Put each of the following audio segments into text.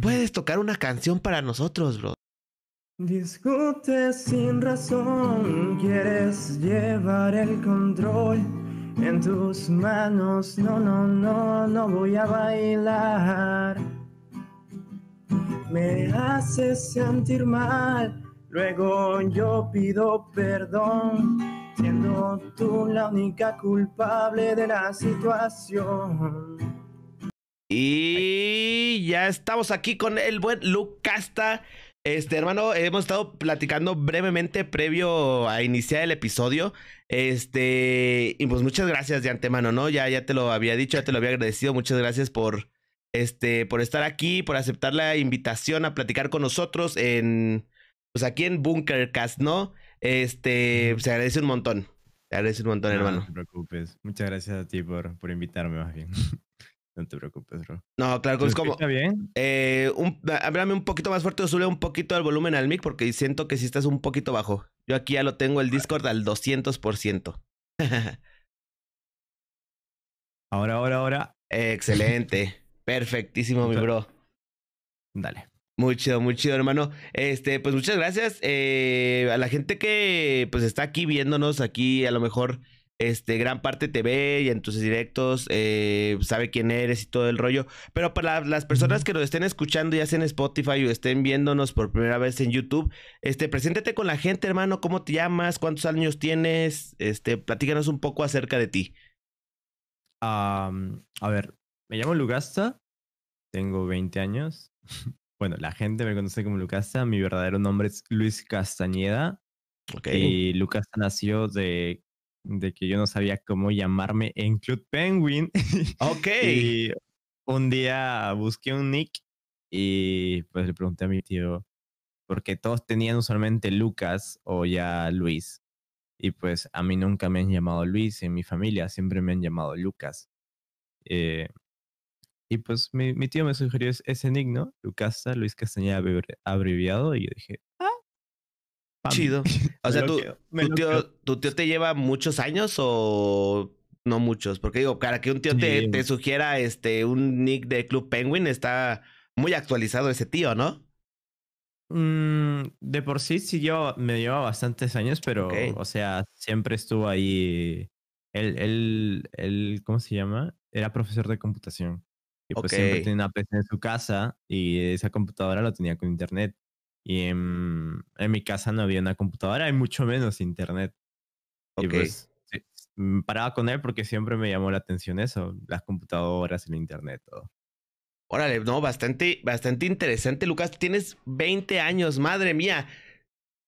Puedes tocar una canción para nosotros, bro. Discutes sin razón, quieres llevar el control en tus manos. No, no, no, no voy a bailar. Me haces sentir mal, luego yo pido perdón, siendo tú la única culpable de la situación. Y ya estamos aquí con el buen Luke Casta. Este, hermano, hemos estado platicando brevemente previo a iniciar el episodio. Este, y pues muchas gracias de antemano, ¿no? Ya, ya te lo había dicho, ya te lo había agradecido. Muchas gracias por, este, por estar aquí, por aceptar la invitación a platicar con nosotros en, pues aquí en Bunkercast, ¿no? Este, se agradece un montón. Se agradece un montón, hermano. No te preocupes. Muchas gracias a ti por, por invitarme, más bien. No te preocupes, bro. No, claro, es como. Está bien. Eh, un, poquito más fuerte o sube un poquito el volumen al mic porque siento que si sí estás un poquito bajo. Yo aquí ya lo tengo el Discord al 200%. ahora, ahora, ahora. Excelente. Perfectísimo, mi bro. Dale. Muy chido, muy chido, hermano. Este, pues muchas gracias eh, a la gente que pues está aquí viéndonos aquí, a lo mejor este, gran parte te ve y en tus directos eh, sabe quién eres y todo el rollo. Pero para las personas que nos estén escuchando, ya sea en Spotify o estén viéndonos por primera vez en YouTube, este, preséntate con la gente, hermano, cómo te llamas, cuántos años tienes, este, platícanos un poco acerca de ti. a ver, me llamo Lucasta, tengo 20 años. bueno, la gente me conoce como Lucasta, mi verdadero nombre es Luis Castañeda. Y Lucasta nació de de que yo no sabía cómo llamarme en Club Penguin. Ok. y un día busqué un nick y pues le pregunté a mi tío, porque todos tenían usualmente Lucas o ya Luis. Y pues a mí nunca me han llamado Luis en mi familia, siempre me han llamado Lucas. Eh, y pues mi, tío me sugirió ese nick, ¿no? Lucasa, Luis Castañeda abreviado, y yo dije, Chido. O sea, tu, tío, tu, tío, te lleva muchos años o no muchos? Porque digo, cara, que un tío te, sugiera este, un nick de Club Penguin, está muy actualizado ese tío, ¿no? Mm, de por sí, sí, yo me lleva bastantes años, pero, o sea, siempre estuvo ahí. Él, ¿cómo se llama? Era profesor de computación. Y pues siempre tenía una PC en su casa y esa computadora la tenía con internet. Y en, mi casa no había una computadora hay mucho menos internet. Okay. Y pues, mm, paraba con él porque siempre me llamó la atención eso, las computadoras, el internet, todo. Órale, no, bastante, bastante interesante, Lucas. Tienes 20 años, madre mía.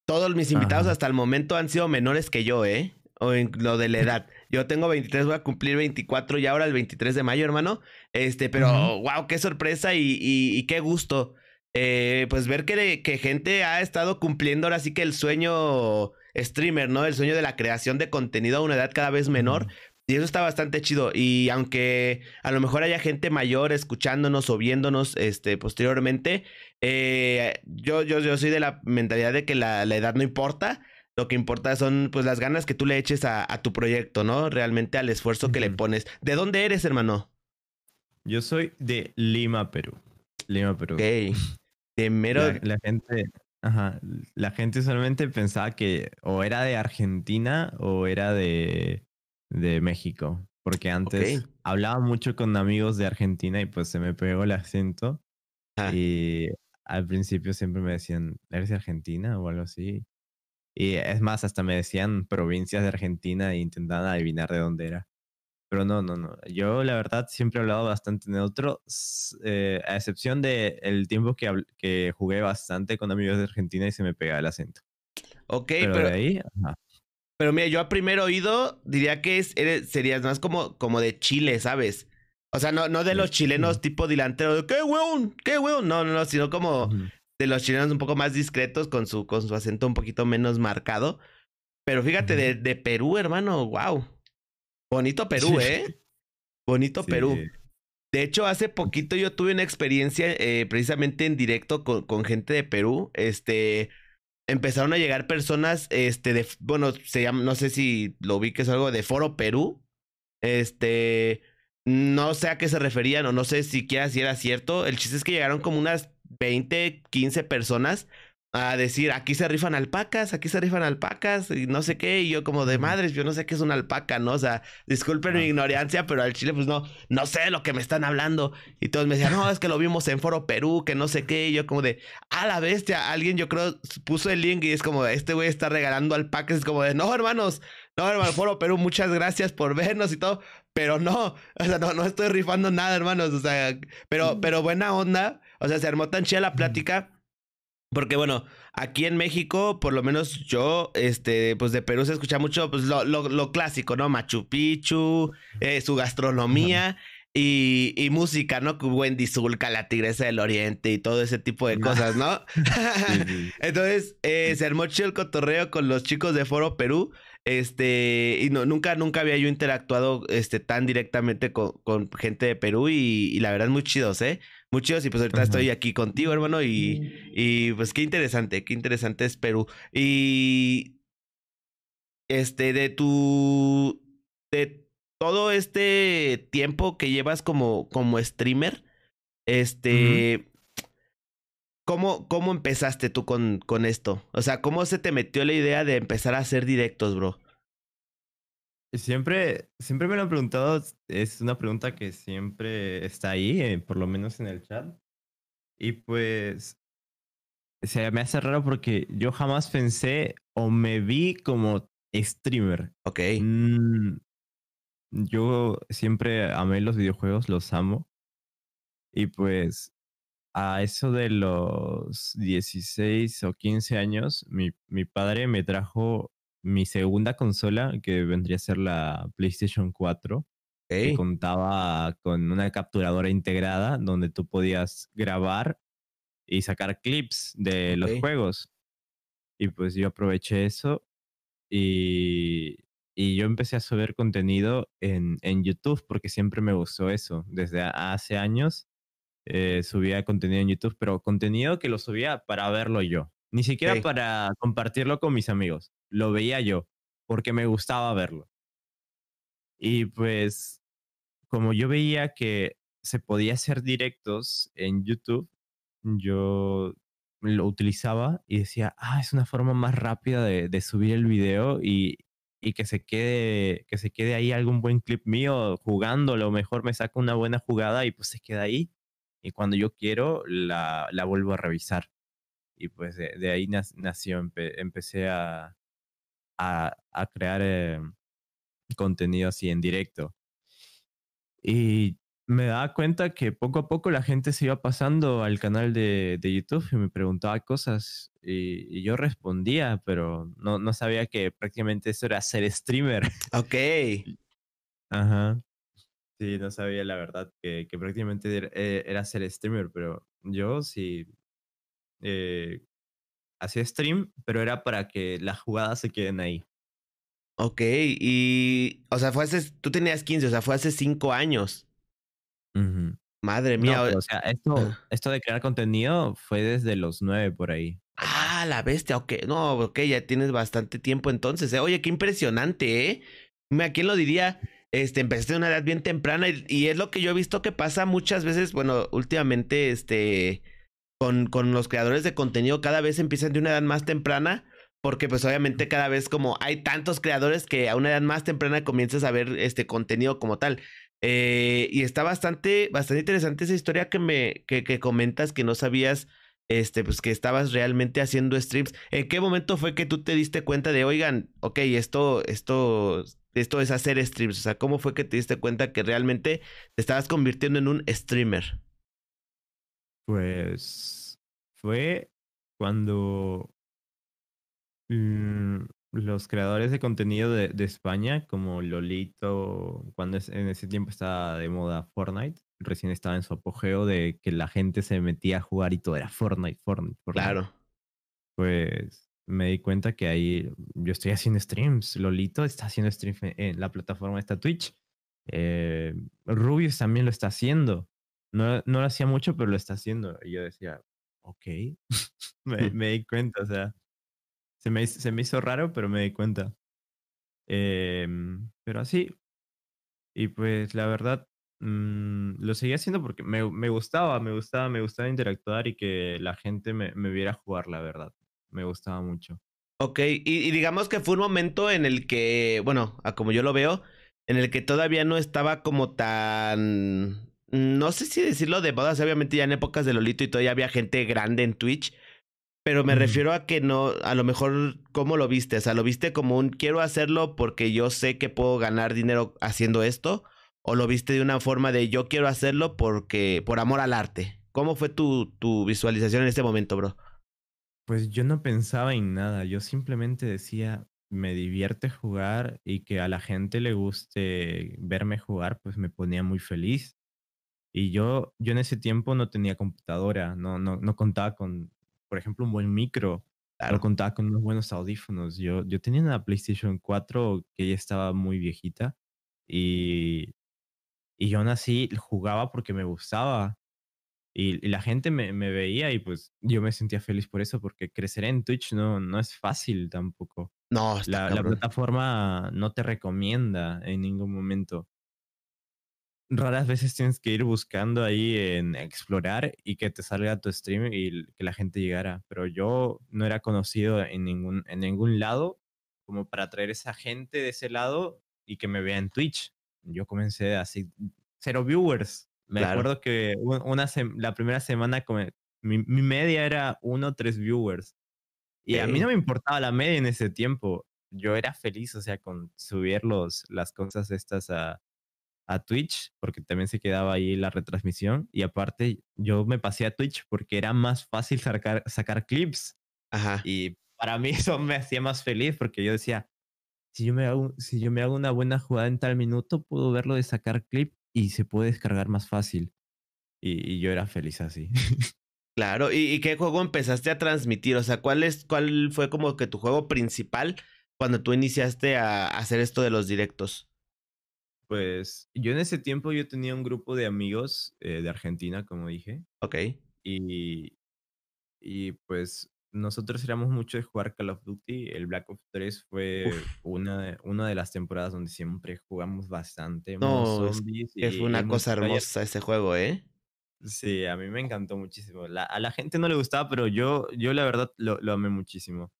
Todos mis invitados hasta el momento han sido menores que yo, ¿eh? O en lo de la edad. Yo tengo 23, voy a cumplir 24 y ahora el 23 de mayo, hermano. Este, pero wow, qué sorpresa y qué gusto eh, pues ver que, gente ha estado cumpliendo ahora sí que el sueño streamer, ¿no? El sueño de la creación de contenido a una edad cada vez menor. Y eso está bastante chido. Y aunque a lo mejor haya gente mayor escuchándonos o viéndonos este, posteriormente, eh, yo, yo, yo soy de la mentalidad de que la, edad no importa. Lo que importa son pues las ganas que tú le eches a, tu proyecto, ¿no? Realmente al esfuerzo que le pones. ¿De dónde eres, hermano? Yo soy de Lima, Perú. Lima, Perú. Ok. De mero. La, gente. Ajá. La gente solamente pensaba que o era de Argentina o era de, de México. Porque antes hablaba mucho con amigos de Argentina y pues se me pegó el acento. Ah. Y al principio siempre me decían, ¿eres de Argentina o algo así? Y es más, hasta me decían provincias de Argentina e intentaban adivinar de dónde era. Pero no, no, no. Yo, la verdad, siempre he hablado bastante neutro, eh, a excepción del el tiempo que, que, jugué bastante con amigos de Argentina y se me pegaba el acento. Ok, pero. pero ahí, Pero mira, yo a primer oído diría que es, serías más como, como de Chile, ¿sabes? O sea, no, no de los chilenos tipo delantero, de qué hueón, qué hueón. No, no, no, sino como de los chilenos un poco más discretos con su, con su acento un poquito menos marcado. Pero fíjate, de Perú, hermano, wow. Bonito Perú, ¿eh? Bonito Perú. De hecho, hace poquito yo tuve una experiencia eh, precisamente en directo con, gente de Perú. Este, empezaron a llegar personas, este, de, bueno, se llama, no sé si lo vi que es algo de Foro Perú. Este, no sé a qué se referían o no sé siquiera si era cierto. El chiste es que llegaron como unas 20, 15 personas a decir, aquí se rifan alpacas, aquí se rifan alpacas, y no sé qué, y yo como de madres, yo no sé qué es una alpaca, ¿no? O sea, disculpen mi ignorancia, pero al chile pues no, no sé lo que me están hablando. Y todos me decían, no, es que lo vimos en Foro Perú, que no sé qué, y yo como de, a la bestia, alguien yo creo puso el link y es como, este güey está regalando alpacas, es como de, no, hermanos, no, hermano, Foro Perú, muchas gracias por vernos y todo, pero no, o sea, no, no estoy rifando nada, hermanos, o sea, pero, pero buena onda, o sea, se armó tan chida la plática porque bueno, aquí en México, por lo menos yo, este, pues de Perú se escucha mucho pues, lo, lo, lo clásico, ¿no? Machu Picchu, eh, su gastronomía. Y, música, ¿no? Wendy Zulka, la Tigresa del Oriente y todo ese tipo de cosas, ¿no? Entonces, eh, se armó chido el cotorreo con los chicos de Foro Perú. Este, y no, nunca, nunca había yo interactuado este, tan directamente con, con gente de Perú y, la verdad, es muy chidos, ¿eh? Muchos, y pues ahorita estoy aquí contigo, hermano, y, mm. y pues qué interesante, qué interesante es Perú. Y este, de tu, de todo este tiempo que llevas como, como streamer, este, ¿cómo, ¿cómo empezaste tú con, con esto? O sea, ¿cómo se te metió la idea de empezar a hacer directos, bro? Siempre, siempre me lo han preguntado, es una pregunta que siempre está ahí, eh, por lo menos en el chat. Y pues se me hace raro porque yo jamás pensé o me vi como streamer. Ok. Mm, yo siempre amé los videojuegos, los amo. Y pues a eso de los 16 o 15 años, mi, mi padre me trajo mi segunda consola, que vendría a ser la PlayStation 4, contaba con una capturadora integrada donde tú podías grabar y sacar clips de los juegos. Y pues yo aproveché eso y, yo empecé a subir contenido en, en, YouTube porque siempre me gustó eso. Desde hace años eh, subía contenido en YouTube, pero contenido que lo subía para verlo yo. Ni siquiera para compartirlo con mis amigos. Lo veía yo, porque me gustaba verlo. Y pues, como yo veía que se podía hacer directos en YouTube, yo lo utilizaba y decía, ah, es una forma más rápida de, subir el video y, que, se quede, que se quede ahí algún buen clip mío jugando, lo mejor me saco una buena jugada y pues se queda ahí. Y cuando yo quiero, la, la vuelvo a revisar y pues de, ahí nació, empecé a, a, crear eh, contenido así en directo. Y me daba cuenta que poco a poco la gente se iba pasando al canal de, YouTube y me preguntaba cosas y, yo respondía, pero no, no, sabía que prácticamente eso era ser streamer. Ok. Ajá. Sí, no sabía la verdad que, que prácticamente era eh, ser streamer, pero yo sí eh, hacía stream, pero era para que las jugadas se queden ahí. Ok, y, o sea, fue hace, tú tenías 15, o sea, fue hace 5 años. Madre mía. o sea, esto, ah. esto de crear contenido fue desde los 9 por ahí. Ah, la bestia, ok. No, ok, ya tienes bastante tiempo entonces. Eh. Oye, qué impresionante, ¿eh? ¿quién lo diría? Este, empecé a una edad bien temprana y, es lo que yo he visto que pasa muchas veces, bueno, últimamente, este, con, con los creadores de contenido cada vez empiezan de una edad más temprana porque pues obviamente cada vez como hay tantos creadores que a una edad más temprana comienzas a ver este contenido como tal. Eh, y está bastante, bastante interesante esa historia que me que, comentas que no sabías este, pues que estabas realmente haciendo streams. ¿En qué momento fue que tú te diste cuenta de, oigan, ok, esto, esto, esto es hacer streams? O sea, ¿cómo fue que te diste cuenta que realmente te estabas convirtiendo en un streamer? Pues fue cuando mm, los creadores de contenido de, España, como Lolito, cuando en ese tiempo estaba de moda Fortnite, recién estaba en su apogeo de que la gente se metía a jugar y todo era Fortnite, Fortnite. Fortnite. Claro. Pues me di cuenta que ahí yo estoy haciendo streams, Lolito está haciendo streams en, la plataforma esta Twitch, eh, Rubius también lo está haciendo no, no lo hacía mucho, pero lo está haciendo. Y yo decía, ok, me, me, di cuenta, o sea, se me, se me hizo raro, pero me di cuenta. Em, pero así. Y pues la verdad, mm, lo seguía haciendo porque me, me, gustaba, me gustaba, me gustaba interactuar y que la gente me, me viera jugar, la verdad. Me gustaba mucho. Ok, y, digamos que fue un momento en el que, bueno, como yo lo veo, en el que todavía no estaba como tan no sé si decirlo de bodas, obviamente ya en épocas de Lolito y todavía había gente grande en Twitch, pero me refiero a que no, a lo mejor, ¿cómo lo viste? O sea, ¿lo viste como un quiero hacerlo porque yo sé que puedo ganar dinero haciendo esto? ¿O lo viste de una forma de yo quiero hacerlo porque, por amor al arte? ¿Cómo fue tu, tu visualización en este momento, bro? Pues yo no pensaba en nada, yo simplemente decía, me divierte jugar y que a la gente le guste verme jugar, pues me ponía muy feliz y yo, yo en ese tiempo no tenía computadora, no, no, no contaba con, por ejemplo, un buen micro, claro. no contaba con unos buenos audífonos. Yo, yo tenía una PlayStation 4 que ya estaba muy viejita y, y yo aún así jugaba porque me gustaba. Y, la gente me, me, veía y pues yo me sentía feliz por eso, porque crecer en Twitch no, no es fácil tampoco. No, la plataforma no te recomienda en ningún momento raras veces tienes que ir buscando ahí en explorar y que te salga tu stream y que la gente llegara. Pero yo no era conocido en ningún, en ningún lado como para atraer esa gente de ese lado y que me vea en Twitch. Yo comencé así, cero viewers. Me acuerdo que una la primera semana mi, media era uno, tres viewers. Y a mí no me importaba la media en ese tiempo. Yo era feliz, o sea, con subir los, las cosas estas a, a Twitch, porque también se quedaba ahí la retransmisión. Y aparte, yo me pasé a Twitch porque era más fácil sacar, clips. Ajá. Y para mí eso me hacía más feliz porque yo decía, si yo, me hago, si yo me hago una buena jugada en tal minuto, puedo verlo de sacar clip y se puede descargar más fácil. Y, yo era feliz así. Claro, ¿Y, ¿Y, qué juego empezaste a transmitir? O sea, ¿cuál, es, ¿cuál fue como que tu juego principal cuando tú iniciaste a hacer esto de los directos? Pues yo en ese tiempo yo tenía un grupo de amigos eh, de Argentina, como dije. Ok. Y, y pues nosotros éramos mucho de jugar Call of Duty. El Black Ops 3 fue una, una de las temporadas donde siempre jugamos bastante. No, es, una cosa hermosa ese juego, ¿eh? Sí, a mí me encantó muchísimo. a la gente no le gustaba, pero yo, yo la verdad lo, lo amé muchísimo.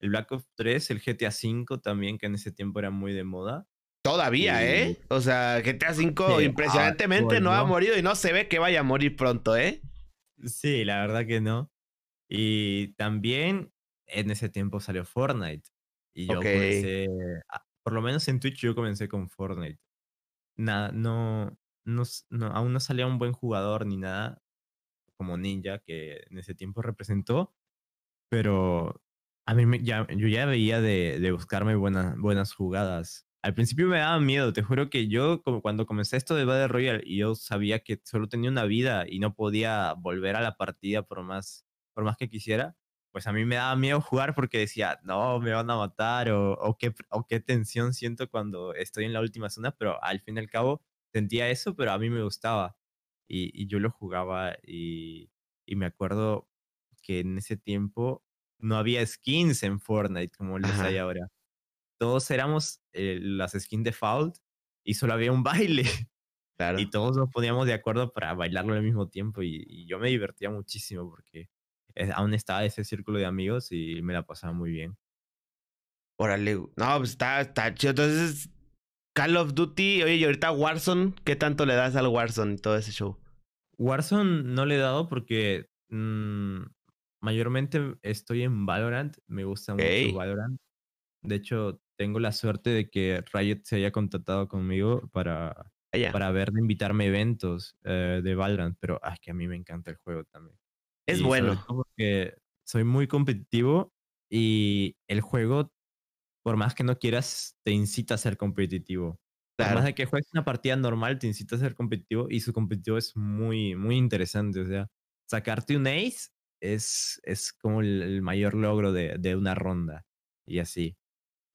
El Black Ops 3, el GTA V también, que en ese tiempo era muy de moda. Todavía, ¿eh? O sea, GTA V ah, impresionantemente no ha morido y no se ve que vaya a morir pronto, ¿eh? Sí, la verdad que no. Y también en ese tiempo salió Fortnite. Y yo comencé, por lo menos en Twitch yo comencé con Fortnite. Nada, no, no, aún no salía un buen jugador ni nada como ninja que en ese tiempo representó, pero a mí me, ya, yo ya veía de, buscarme buenas, buenas jugadas al principio me daba miedo, te juro que yo, como cuando comencé esto de Battle Royale y yo sabía que solo tenía una vida y no podía volver a la partida por más, por más que quisiera, pues a mí me daba miedo jugar porque decía, no, me van a matar o, qué, o qué tensión siento cuando estoy en la última zona, pero al fin y al cabo sentía eso, pero a mí me gustaba y, yo lo jugaba y, me acuerdo que en ese tiempo no había skins en Fortnite como los hay ahora todos éramos eh, las skins de Fault y solo había un baile. Claro. Y todos nos poníamos de acuerdo para bailarlo al mismo tiempo y, yo me divertía muchísimo porque eh, aún estaba ese círculo de amigos y me la pasaba muy bien. Órale, no, pues está, está chido. Entonces, Call of Duty, oye, y ahorita Warzone, ¿qué tanto le das al Warzone y todo ese show? Warzone no le he dado porque mm, mayormente estoy en Valorant, me gusta mucho Valorant. De hecho, tengo la suerte de que Riot se haya contactado conmigo para, para ver de invitarme a eventos eh, de Valorant, pero ah, es que a mí me encanta el juego también. Es bueno. Porque soy muy competitivo y el juego, por más que no quieras, te incita a ser competitivo. la Además de que juegues una partida normal, te incita a ser competitivo y su competitivo es muy, muy interesante. O sea, sacarte un ace es, es como el, mayor logro de, de una ronda y así.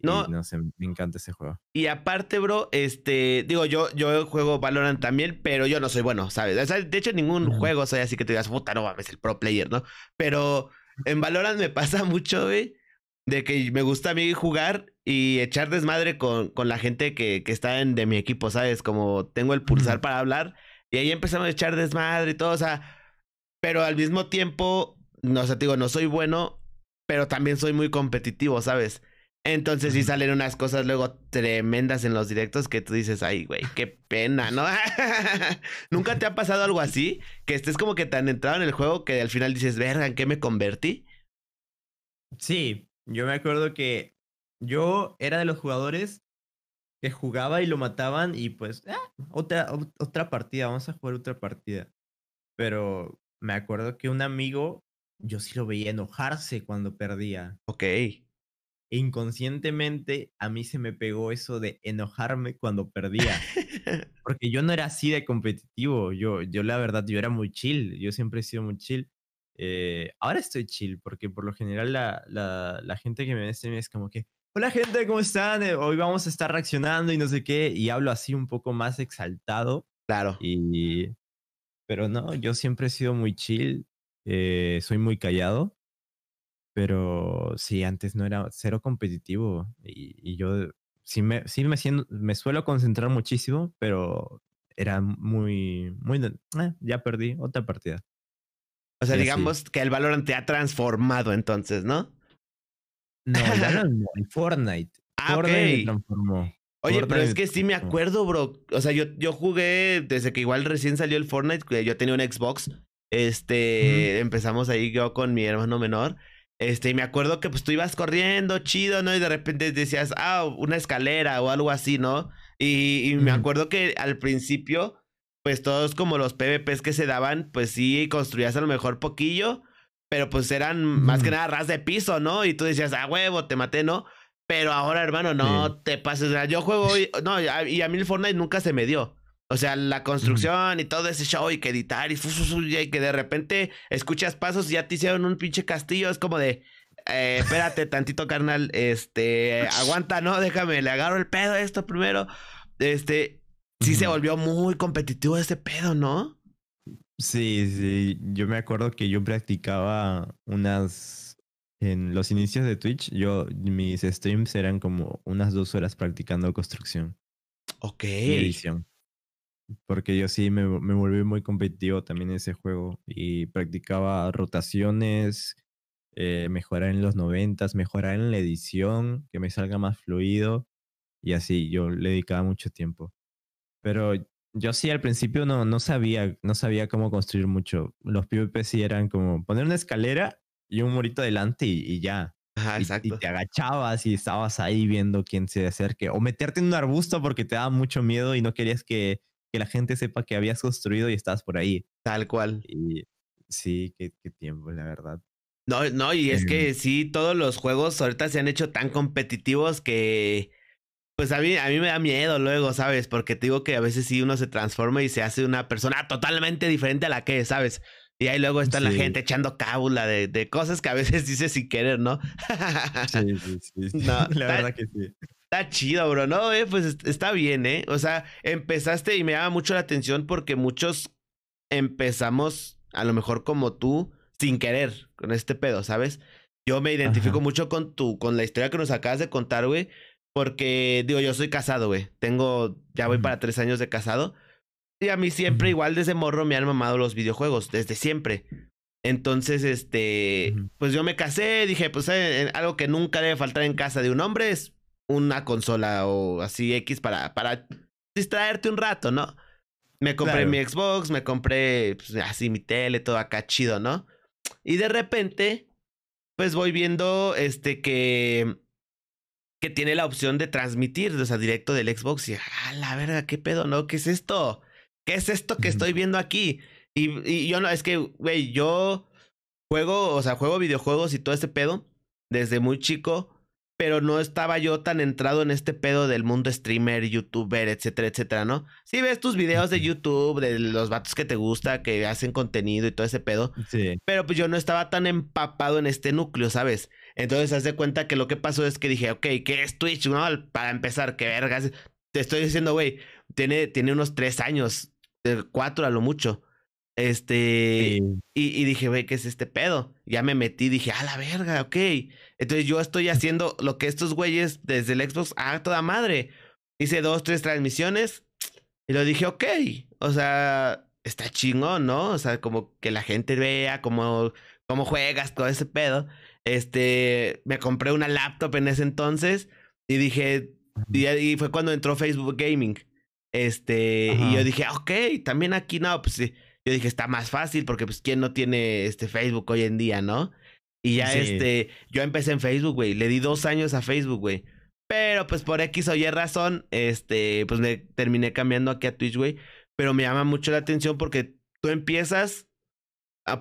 No. no sé, me encanta ese juego. Y aparte, bro, este, digo, yo, yo juego Valorant también, pero yo no soy bueno, ¿sabes? de hecho, ningún juego soy así que te digas, puta, no mames, el pro player, ¿no? Pero en Valorant me pasa mucho, güey, de que me gusta a mí jugar y echar desmadre con, con la gente que, que está en, de mi equipo, ¿sabes? Como tengo el pulsar para hablar y ahí empezamos a echar desmadre y todo, o sea, pero al mismo tiempo, no sé, digo, no soy bueno, pero también soy muy competitivo, ¿sabes? Entonces sí salen unas cosas luego tremendas en los directos que tú dices, ay, güey, qué pena, ¿no? ¿Nunca te ha pasado algo así? Que estés como que tan entrado en el juego que al final dices, verga, ¿en qué me convertí? Sí, yo me acuerdo que yo era de los jugadores que jugaba y lo mataban y pues, ah, otra, otra partida, vamos a jugar otra partida. Pero me acuerdo que un amigo, yo sí lo veía enojarse cuando perdía. Ok inconscientemente a mí se me pegó eso de enojarme cuando perdía. Porque yo no era así de competitivo. Yo, yo la verdad, yo era muy chill. Yo siempre he sido muy chill. Eh, ahora estoy chill porque por lo general la, gente que me ve es como que, hola gente, ¿cómo están? Eh, hoy vamos a estar reaccionando y no sé qué. Y hablo así un poco más exaltado. Claro. Y, pero no, yo siempre he sido muy chill. Eh, soy muy callado. Pero sí, antes no era cero competitivo y, yo sí me, sí me, siento, me suelo concentrar muchísimo, pero era muy, muy, ah, ya perdí otra partida. O sea, digamos que el Valorant te ha transformado entonces, ¿no? No, el Fortnite. Ah, Fortnite me transformó. Oye, pero es que sí me acuerdo, bro. O sea, yo, yo jugué desde que igual recién salió el Fortnite, yo tenía un Xbox. Este, empezamos ahí yo con mi hermano menor. Este, y me acuerdo que pues tú ibas corriendo, chido, ¿no? Y de repente decías, ah, una escalera o algo así, ¿no? Y, me acuerdo que al principio, pues todos como los PvPs que se daban, pues sí, construías a lo mejor poquillo, pero pues eran más que nada ras de piso, ¿no? Y tú decías, ah, huevo, te maté, ¿no? Pero ahora, hermano, no te pases. Yo juego, y, no, y a mí el Fortnite nunca se me dio. O sea, la construcción y todo ese show y que editar y, y que de repente escuchas pasos y ya te hicieron un pinche castillo. Es como de, eh, espérate tantito, carnal. Este, aguanta, no, déjame, le agarro el pedo a esto primero. Este, sí se volvió muy competitivo ese pedo, ¿no? Sí, sí. Yo me acuerdo que yo practicaba unas. En los inicios de Twitch, yo, mis streams eran como unas dos horas practicando construcción. Ok. edición porque yo sí me, me, volví muy competitivo también en ese juego y practicaba rotaciones, eh, mejorar en los noventas, mejorar en la edición, que me salga más fluido y así, yo le dedicaba mucho tiempo. Pero yo sí al principio no, no, sabía, no sabía cómo construir mucho. Los PvP sí eran como poner una escalera y un murito adelante y, ya. y, te agachabas y estabas ahí viendo quién se acerque. O meterte en un arbusto porque te daba mucho miedo y no querías que la gente sepa que habías construido y estás por ahí. Tal cual. Y sí, qué, tiempo, la verdad. No, no, y es que em. sí, todos los juegos ahorita se han hecho tan competitivos que, pues a mí, a mí me da miedo luego, ¿sabes? Porque te digo que a veces sí uno se transforma y se hace una persona totalmente diferente a la que, ¿sabes? Y ahí luego está la gente echando cábula de, de, cosas que a veces dices sin querer, ¿no? sí, sí, sí. No, la verdad que sí. Está chido, bro, ¿no? Eh? Pues está bien, ¿eh? O sea, empezaste y me llama mucho la atención porque muchos empezamos, a lo mejor como tú, sin querer con este pedo, ¿sabes? Yo me identifico mucho con tu, con la historia que nos acabas de contar, güey. Porque, digo, yo soy casado, güey. Tengo, ya voy para tres años de casado. Y a mí siempre, igual desde morro, me han mamado los videojuegos, desde siempre. Entonces, este, pues yo me casé, dije, pues eh, algo que nunca debe faltar en casa de un hombre es una consola o así X para, para distraerte un rato, ¿no? Me compré mi Xbox, me compré pues, así mi tele, todo acá chido, ¿no? Y de repente, pues voy viendo este que que tiene la opción de transmitir, o sea, directo del Xbox y ah, la verga, qué pedo, ¿no? ¿Qué es esto? ¿Qué es esto que estoy viendo aquí? Y, y yo no, es que, güey, yo juego, o sea, juego videojuegos y todo ese pedo desde muy chico pero no estaba yo tan entrado en este pedo del mundo streamer, youtuber, etcétera, etcétera, ¿no? Si ves tus videos de YouTube, de los vatos que te gusta, que hacen contenido y todo ese pedo. Sí. Pero pues yo no estaba tan empapado en este núcleo, ¿sabes? Entonces, haz de cuenta que lo que pasó es que dije, ok, ¿qué es Twitch? No, para empezar, qué vergas. Te estoy diciendo, güey, tiene, tiene unos tres años, eh, cuatro a lo mucho. Este, y, y, dije, güey, ¿qué es este pedo? Ya me metí, dije, a la verga, ok. Entonces yo estoy haciendo lo que estos güeyes desde el Xbox a toda madre. Hice dos, tres transmisiones y lo dije, ok. O sea, está chingón, ¿no? O sea, como que la gente vea cómo, cómo juegas, todo ese pedo. Este, me compré una laptop en ese entonces y dije, y, fue cuando entró Facebook Gaming. Este, y yo dije, ok, también aquí, no, pues sí yo dije, está más fácil porque pues quién no tiene este Facebook hoy en día, ¿no? Y ya este, yo empecé en Facebook, güey. Le di dos años a Facebook, güey. Pero pues por X o Y razón, este, pues me terminé cambiando aquí a Twitch, güey. Pero me llama mucho la atención porque tú empiezas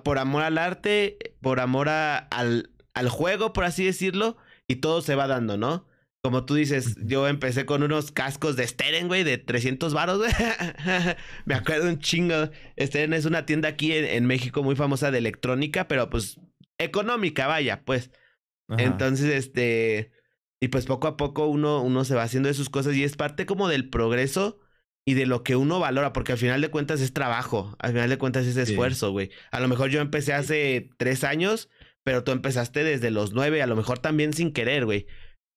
por amor al arte, por amor al, al juego, por así decirlo, y todo se va dando, ¿no? como tú dices, yo empecé con unos cascos de Steren, güey, de 300 varos, güey. Me acuerdo un chingo. Steren es una tienda aquí en, México muy famosa de electrónica, pero pues económica, vaya, pues. Entonces, este... Y pues poco a poco uno, uno se va haciendo de sus cosas y es parte como del progreso y de lo que uno valora, porque al final de cuentas es trabajo, al final de cuentas es esfuerzo, güey. A lo mejor yo empecé hace tres años, pero tú empezaste desde los nueve, a lo mejor también sin querer, güey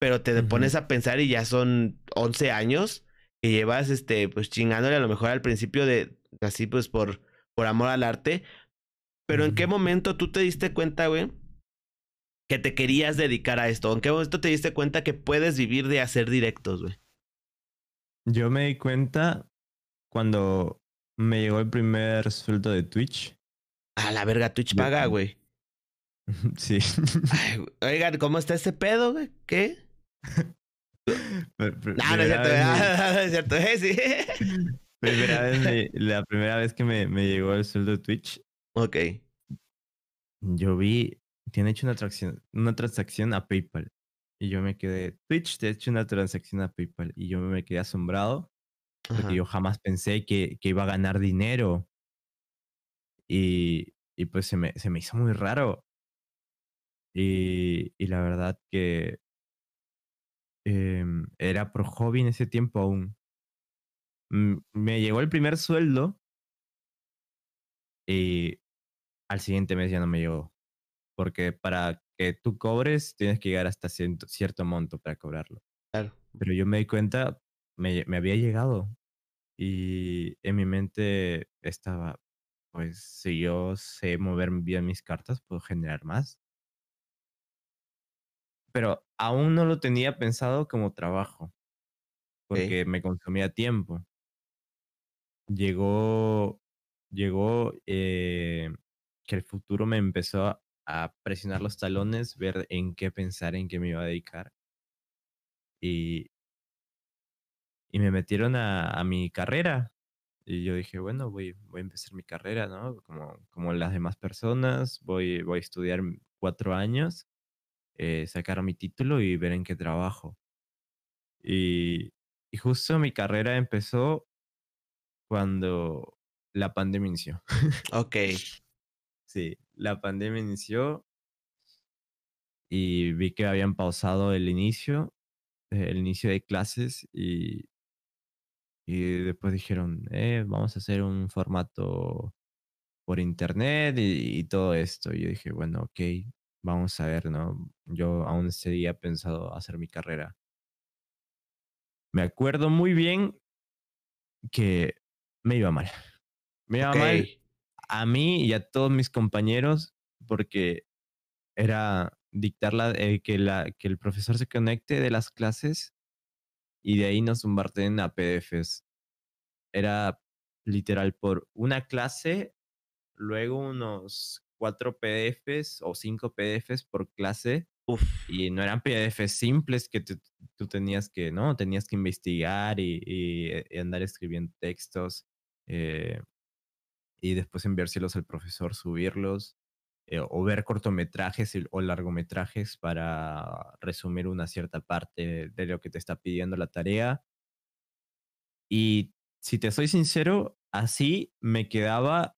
pero te pones a pensar y ya son 11 años que llevas, este, pues chingándole a lo mejor al principio de, así pues por, por amor al arte. Pero ¿en qué momento tú te diste cuenta, güey, que te querías dedicar a esto? ¿En qué momento te diste cuenta que puedes vivir de hacer directos, güey? Yo me di cuenta cuando me llegó el primer sueldo de Twitch. A la verga, Twitch paga, güey. Sí. oigan, ¿cómo está ese pedo, güey? ¿Qué? no, no es cierto, es eh, cierto, sí. primera la primera vez que me, me llegó el sueldo de Twitch. Ok. Yo vi, tiene hecho una transacción, una transacción a PayPal. Y yo me quedé, Twitch te ha hecho una transacción a PayPal. Y yo me quedé asombrado porque yo jamás pensé que, que, iba a ganar dinero. Y, y pues se me, se me hizo muy raro. Y, y la verdad que Em, era pro hobby en ese tiempo aún. Me llegó el primer sueldo y al siguiente mes ya no me llegó. Porque para que tú cobres tienes que llegar hasta ciento, cierto monto para cobrarlo. Claro. Pero yo me di cuenta, me, me había llegado. Y en mi mente estaba, pues si yo sé mover bien mis cartas, puedo generar más pero aún no lo tenía pensado como trabajo, porque me consumía tiempo. Llegó, llegó eh, que el futuro me empezó a presionar los talones, ver en qué pensar, en qué me iba a dedicar. Y, y me metieron a, a mi carrera. Y yo dije, bueno, voy, voy a empezar mi carrera, ¿no? Como, como las demás personas, voy, voy a estudiar cuatro años eh, sacar mi título y ver en qué trabajo. Y, justo mi carrera empezó cuando la pandemia inició. Ok. sí, la pandemia inició y vi que habían pausado el inicio, el inicio de clases y, y después dijeron, eh, vamos a hacer un formato por internet y, y todo esto. Y yo dije, bueno, ok, vamos a ver, ¿no? Yo aún ese día he pensado hacer mi carrera. Me acuerdo muy bien que me iba mal. Me iba mal a mí y a todos mis compañeros porque era dictar eh, que, la, que el profesor se conecte de las clases y de ahí nos zumbarten a PDFs. Era literal por una clase, luego unos cuatro PDFs o cinco PDFs por clase. Uf. Y no eran PDFs simples que tú, tenías que, ¿no? Tenías que investigar y, eh, andar escribiendo textos eh, y después enviárselos al profesor, subirlos eh, o ver cortometrajes o largometrajes para resumir una cierta parte de lo que te está pidiendo la tarea. Y si te soy sincero, así me quedaba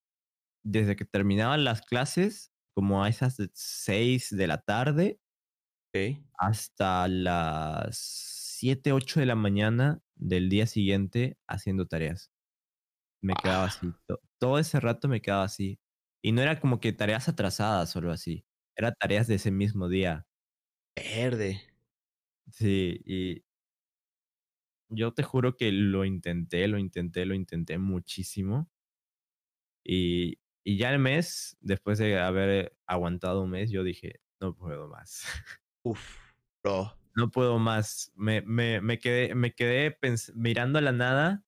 desde que terminaban las clases, como a esas seis de la tarde, hasta las siete, ocho de la mañana del día siguiente haciendo tareas. Me quedaba ah. así. Todo ese rato me quedaba así. Y no era como que tareas atrasadas, solo así. Era tareas de ese mismo día. Verde. Sí, y yo te juro que lo intenté, lo intenté, lo intenté muchísimo. Y y ya el mes, después de haber aguantado un mes, yo dije, no puedo más. Uf, bro. No puedo más. Me, me, me quedé, me quedé mirando a la nada.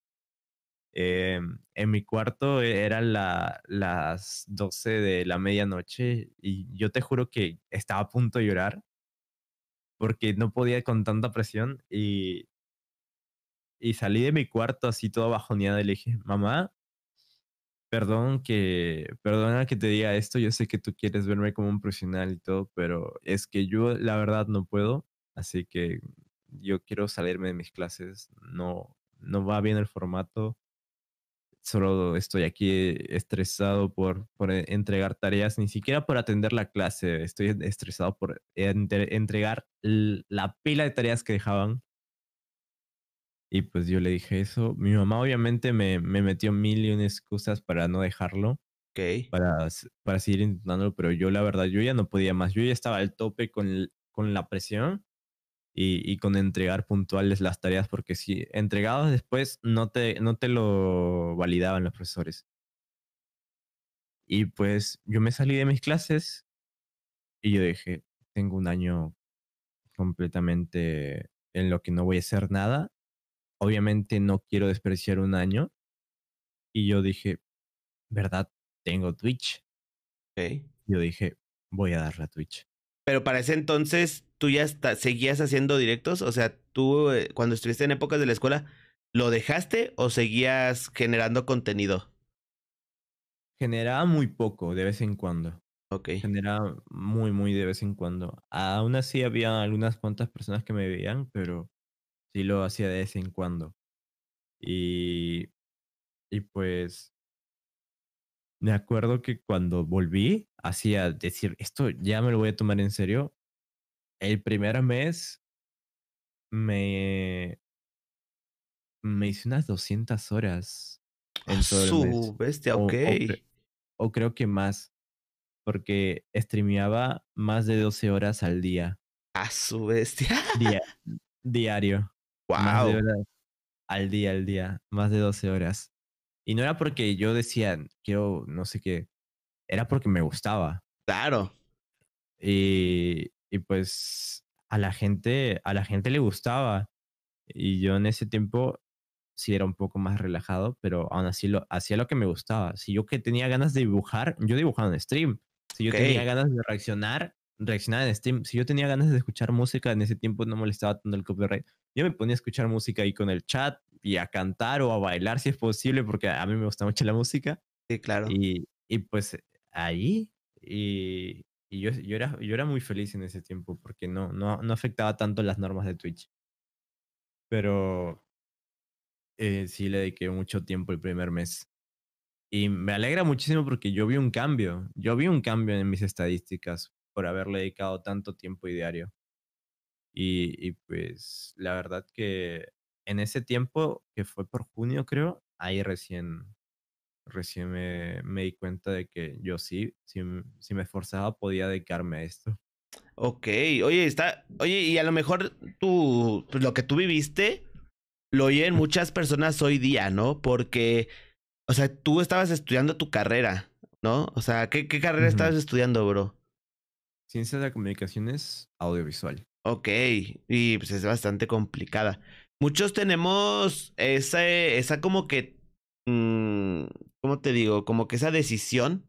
Em, en mi cuarto e-, eran la, las 12 de la medianoche y yo te juro que estaba a punto de llorar porque no podía con tanta presión y, y salí de mi cuarto así todo bajoneado y le dije, mamá, perdón que, perdona que te diga esto, yo sé que tú quieres verme como un profesional y todo, pero es que yo la verdad no puedo, así que yo quiero salirme de mis clases, no, no va bien el formato, solo estoy aquí estresado por, por e, entregar tareas, ni siquiera por atender la clase, estoy estresado por entregar la pila de tareas que dejaban y pues yo le dije eso. Mi mamá obviamente me, me metió mil y una excusas para no dejarlo. Okay. Para, para seguir intentándolo, pero yo la verdad, yo ya no podía más. Yo ya estaba al tope con, con la presión y, y, con entregar puntuales las tareas, porque si entregados después no te, no te lo validaban los profesores. Y pues yo me salí de mis clases y yo dije, tengo un año completamente en lo que no voy a hacer nada obviamente no quiero despreciar un año. Y yo dije, ¿verdad? Tengo Twitch. Okay. Yo dije, voy a darle a Twitch. Pero para ese entonces, ¿tú ya seguías haciendo directos? O sea, tú eh, cuando estuviste en épocas de la escuela, ¿lo dejaste o seguías generando contenido? Generaba muy poco de vez en cuando. Ok. Generaba muy, muy de vez en cuando. Aún así había algunas cuantas personas que me veían, pero sí lo hacía de vez en cuando. Y, y pues me acuerdo que cuando volví, hacía decir, esto ya me lo voy a tomar en serio. El primer mes me, me hice unas 200 horas. En su bestia, ok. O, creo que más, porque streameaba más de 12 horas al día. A su bestia. diario al día, al día, más de 12 horas. Y no era porque yo decía, quiero, no sé qué, era porque me gustaba. Claro. Y, pues a la gente, a la gente le gustaba. Y yo en ese tiempo sí era un poco más relajado, pero aún así lo, hacía lo que me gustaba. Si yo que tenía ganas de dibujar, yo dibujaba en stream. Si yo tenía ganas de reaccionar, reaccionar en Steam, si yo tenía ganas de escuchar música, en ese tiempo no molestaba tanto el copyright. Yo me ponía a escuchar música ahí con el chat y a cantar o a bailar si es posible, porque a mí me gusta mucho la música. Sí, claro. Y, pues ahí, y, yo, yo, era, yo era muy feliz en ese tiempo porque no, no, no afectaba tanto las normas de Twitch. Pero eh, sí le dediqué mucho tiempo el primer mes. Y me alegra muchísimo porque yo vi un cambio. Yo vi un cambio en mis estadísticas por haberle dedicado tanto tiempo y diario. Y, pues la verdad que en ese tiempo, que fue por junio creo, ahí recién, recién me, me di cuenta de que yo sí, si, me esforzaba podía dedicarme a esto. Ok, oye, está, oye, y a lo mejor tú, pues, lo que tú viviste, lo oyen muchas personas hoy día, ¿no? Porque, o sea, tú estabas estudiando tu carrera, ¿no? O sea, ¿qué, qué carrera estabas estudiando, bro? Ciencia de la comunicación es audiovisual. Ok, y pues es bastante complicada. Muchos tenemos esa, esa como que, mm, ¿cómo te digo? Como que esa decisión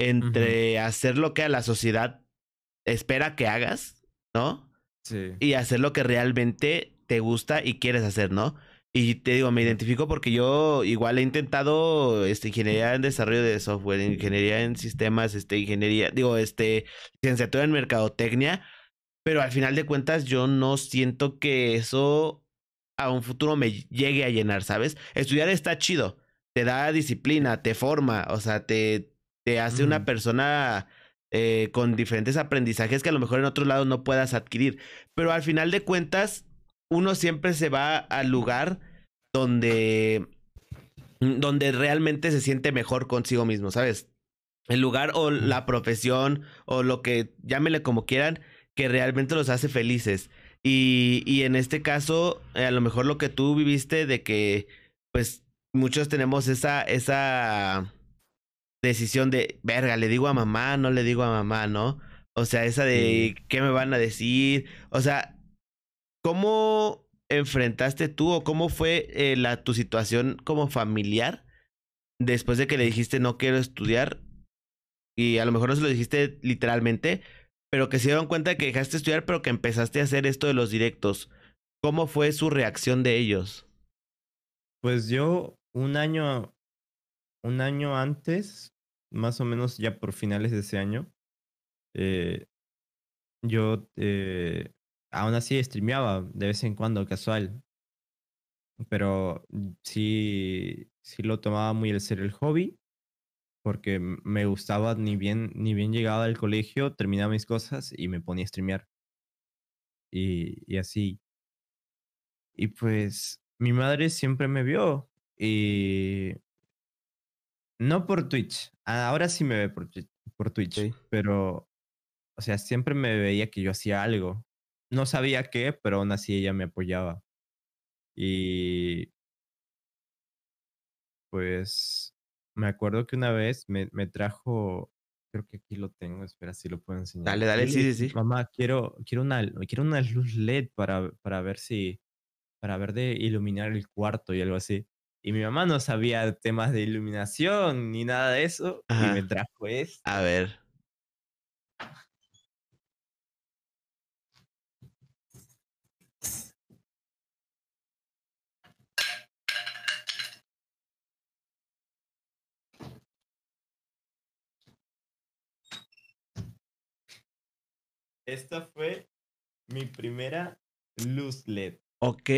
entre hacer lo que a la sociedad espera que hagas, ¿no? Sí. Y hacer lo que realmente te gusta y quieres hacer, ¿no? Y te digo, me identifico porque yo igual he intentado este, ingeniería en desarrollo de software, ingeniería en sistemas, este, ingeniería, digo, este, licenciatura en mercadotecnia, pero al final de cuentas yo no siento que eso a un futuro me llegue a llenar, ¿sabes? Estudiar está chido, te da disciplina, te forma, o sea, te, te hace una persona eh, con diferentes aprendizajes que a lo mejor en otros lados no puedas adquirir, pero al final de cuentas uno siempre se va al lugar donde, donde realmente se siente mejor consigo mismo, ¿sabes? El lugar o la profesión o lo que llámele como quieran, que realmente los hace felices. Y, en este caso, a lo mejor lo que tú viviste de que, pues, muchos tenemos esa, esa decisión de, verga, le digo a mamá, no le digo a mamá, ¿no? O sea, esa de, ¿qué me van a decir? O sea, ¿Cómo enfrentaste tú o cómo fue eh, la, tu situación como familiar después de que le dijiste no quiero estudiar? Y a lo mejor no se lo dijiste literalmente, pero que se dieron cuenta de que dejaste de estudiar, pero que empezaste a hacer esto de los directos. ¿Cómo fue su reacción de ellos? Pues yo un año, un año antes, más o menos ya por finales de ese año, eh, yo eh, aún así streameaba de vez en cuando, casual. Pero mm, sí, sí lo tomaba muy el ser el hobby, porque me gustaba ni bien, ni bien llegaba al colegio, terminaba mis cosas y me ponía a streamear. Y, así. Y pues mi madre siempre me vio y no por Twitch. Ahora sí me ve por, por Twitch, pero, o sea, siempre me veía que yo hacía algo no sabía qué, pero aún así ella me apoyaba. Y pues me acuerdo que una vez me, me trajo, creo que aquí lo tengo, espera si lo puedo enseñar. Dale, dale, sí, sí, sí. Mamá, quiero, quiero, una, quiero una luz LED para, para ver si, para ver de iluminar el cuarto y algo así. Y mi mamá no sabía temas de iluminación ni nada de eso. Y me trajo esto. A ver. Esta fue mi primera luz LED. Ok.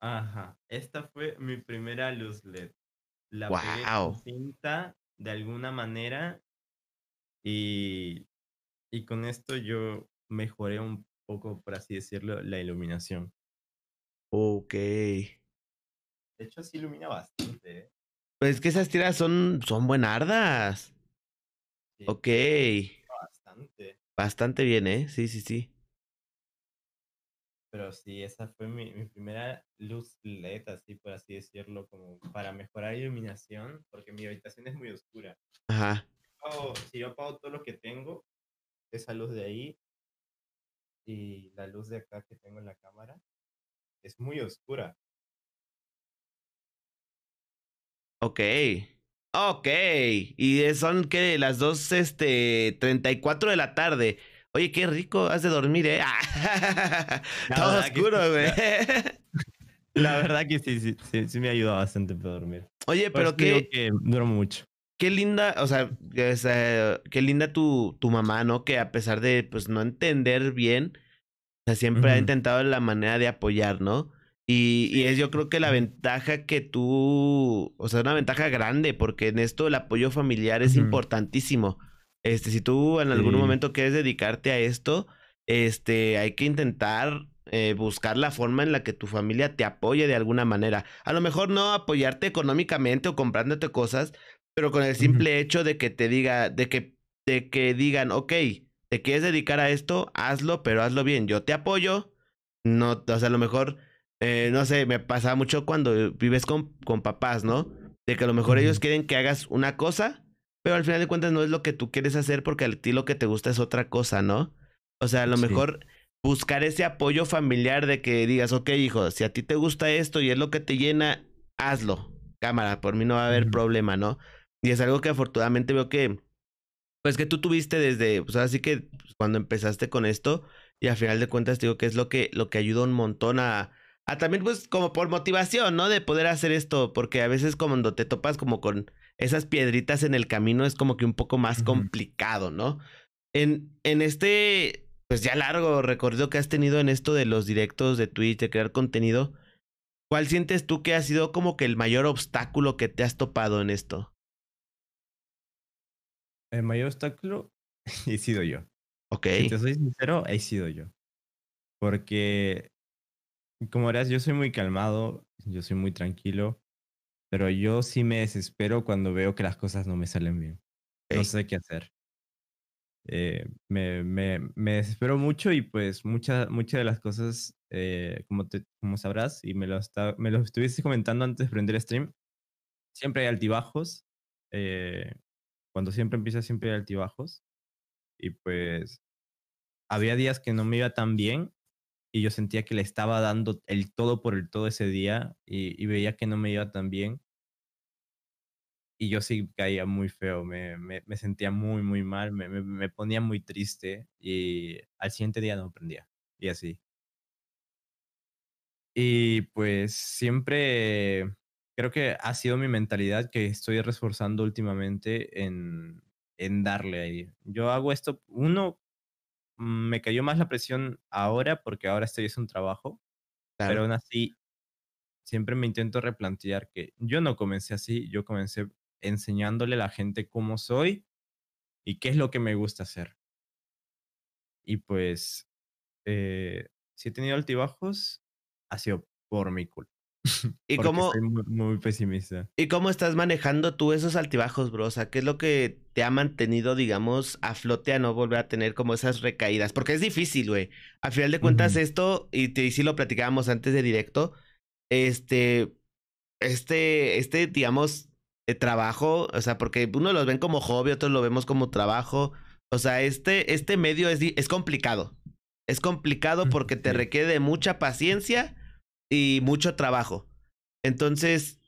Ajá. Esta fue mi primera luz LED. La wow. pegué cinta de alguna manera y, y con esto yo mejoré un poco, por así decirlo, la iluminación. Ok. De hecho, sí ilumina bastante. ¿eh? Pues que esas tiras son, son buenardas. Okay. ok. Bastante. Bastante bien, ¿eh? Sí, sí, sí. Pero sí, esa fue mi, primera luz LED, así por así decirlo, como para mejorar la iluminación, porque mi habitación es muy oscura. Ajá. Oh, si yo apago todo lo que tengo, esa luz de ahí y la luz de acá que tengo en la cámara, es muy oscura. Ok. Ok, y son que las dos, este, cuatro de la tarde. Oye, qué rico, has de dormir, ¿eh? Ah, todo oscuro, güey. La verdad que sí, sí, sí, sí me ayuda bastante para dormir. Oye, pero qué... Que duermo mucho. Qué linda, o sea, qué linda tu, tu mamá, ¿no? Que a pesar de, pues, no entender bien, o sea, siempre ha intentado la manera de apoyar, ¿no? Y, es yo creo que la ventaja que tú, o sea, una ventaja grande, porque en esto el apoyo familiar es importantísimo. Este, si tú en algún momento quieres dedicarte a esto, este, hay que intentar eh, buscar la forma en la que tu familia te apoye de alguna manera. A lo mejor no apoyarte económicamente o comprándote cosas, pero con el simple hecho de que te diga, de que, de que digan, ok, te quieres dedicar a esto, hazlo, pero hazlo bien. Yo te apoyo. No, o sea, a lo mejor eh, no sé, me pasa mucho cuando vives con, con papás, ¿no? De que a lo mejor ellos quieren que hagas una cosa, pero al final de cuentas no es lo que tú quieres hacer porque a ti lo que te gusta es otra cosa, ¿no? O sea, a lo mejor buscar ese apoyo familiar de que digas, ok, hijo, si a ti te gusta esto y es lo que te llena, hazlo. Cámara, por mí no va a haber problema, ¿no? Y es algo que afortunadamente veo que, pues que tú tuviste desde, O sea, así que pues, cuando empezaste con esto y al final de cuentas digo que es lo que, lo que ayuda un montón a, Ah, también pues como por motivación, ¿no? De poder hacer esto, porque a veces cuando te topas como con esas piedritas en el camino es como que un poco más complicado, ¿no? En, en este, pues ya largo recorrido que has tenido en esto de los directos de Twitch, de crear contenido, ¿cuál sientes tú que ha sido como que el mayor obstáculo que te has topado en esto? El mayor obstáculo he sido yo. Ok. Si te soy sincero, he sido yo. Porque como verás, yo soy muy calmado, yo soy muy tranquilo, pero yo sí me desespero cuando veo que las cosas no me salen bien. No sé qué hacer. Eh, me, me, me, desespero mucho y pues muchas muchas de las cosas, eh, como, te, como sabrás, y me lo, me lo estuviste comentando antes de prender el stream, siempre hay altibajos. Eh, cuando siempre empieza, siempre hay altibajos. Y pues había días que no me iba tan bien y yo sentía que le estaba dando el todo por el todo ese día y, veía que no me iba tan bien. Y yo sí caía muy feo, me, me, sentía muy, muy mal, me, me, ponía muy triste y al siguiente día no aprendía. Y así. Y pues siempre creo que ha sido mi mentalidad que estoy reforzando últimamente en, en darle ahí. Yo hago esto, uno, Mm, me cayó más la presión ahora porque ahora estoy haciendo un trabajo, pero aún así siempre me intento replantear que yo no comencé así, yo comencé enseñándole a la gente cómo soy y qué es lo que me gusta hacer. Y pues, eh, si he tenido altibajos, ha sido por mi culpa. ¿Y cómo, ¿Y cómo estás manejando tú esos altibajos, bro? O sea, ¿qué es lo que te ha mantenido, digamos, a flote a no volver a tener como esas recaídas? Porque es difícil, güey. A final de cuentas, esto, y, sí lo platicábamos antes de directo, este, este, este, digamos, eh, trabajo, o sea, porque uno los ven como hobby, otros lo vemos como trabajo. O sea, este, este medio es, es complicado. Es complicado porque te requiere mucha paciencia y mucho trabajo. Entonces,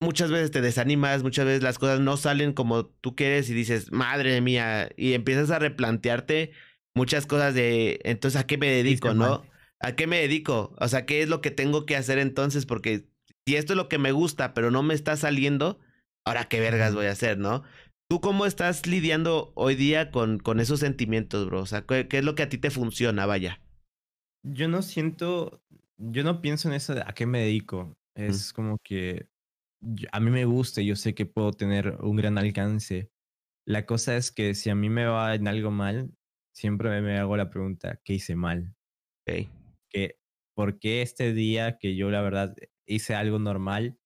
muchas veces te desanimas, muchas veces las cosas no salen como tú quieres y dices, madre mía, y empiezas a replantearte muchas cosas de, entonces, ¿a qué me dedico, no? ¿A qué me dedico? O sea, ¿qué es lo que tengo que hacer entonces? Porque si esto es lo que me gusta, pero no me está saliendo, ahora qué vergas voy a hacer, ¿no? ¿Tú cómo estás lidiando hoy día con, con esos sentimientos, bro? O sea, ¿qué es lo que a ti te funciona, vaya? Yo no siento yo no pienso en eso de a qué me dedico. Es como que a mí me gusta yo sé que puedo tener un gran alcance. La cosa es que si a mí me va en algo mal, siempre me hago la pregunta, ¿qué hice mal? ¿Qué, ¿Por qué este día que yo la verdad hice algo normal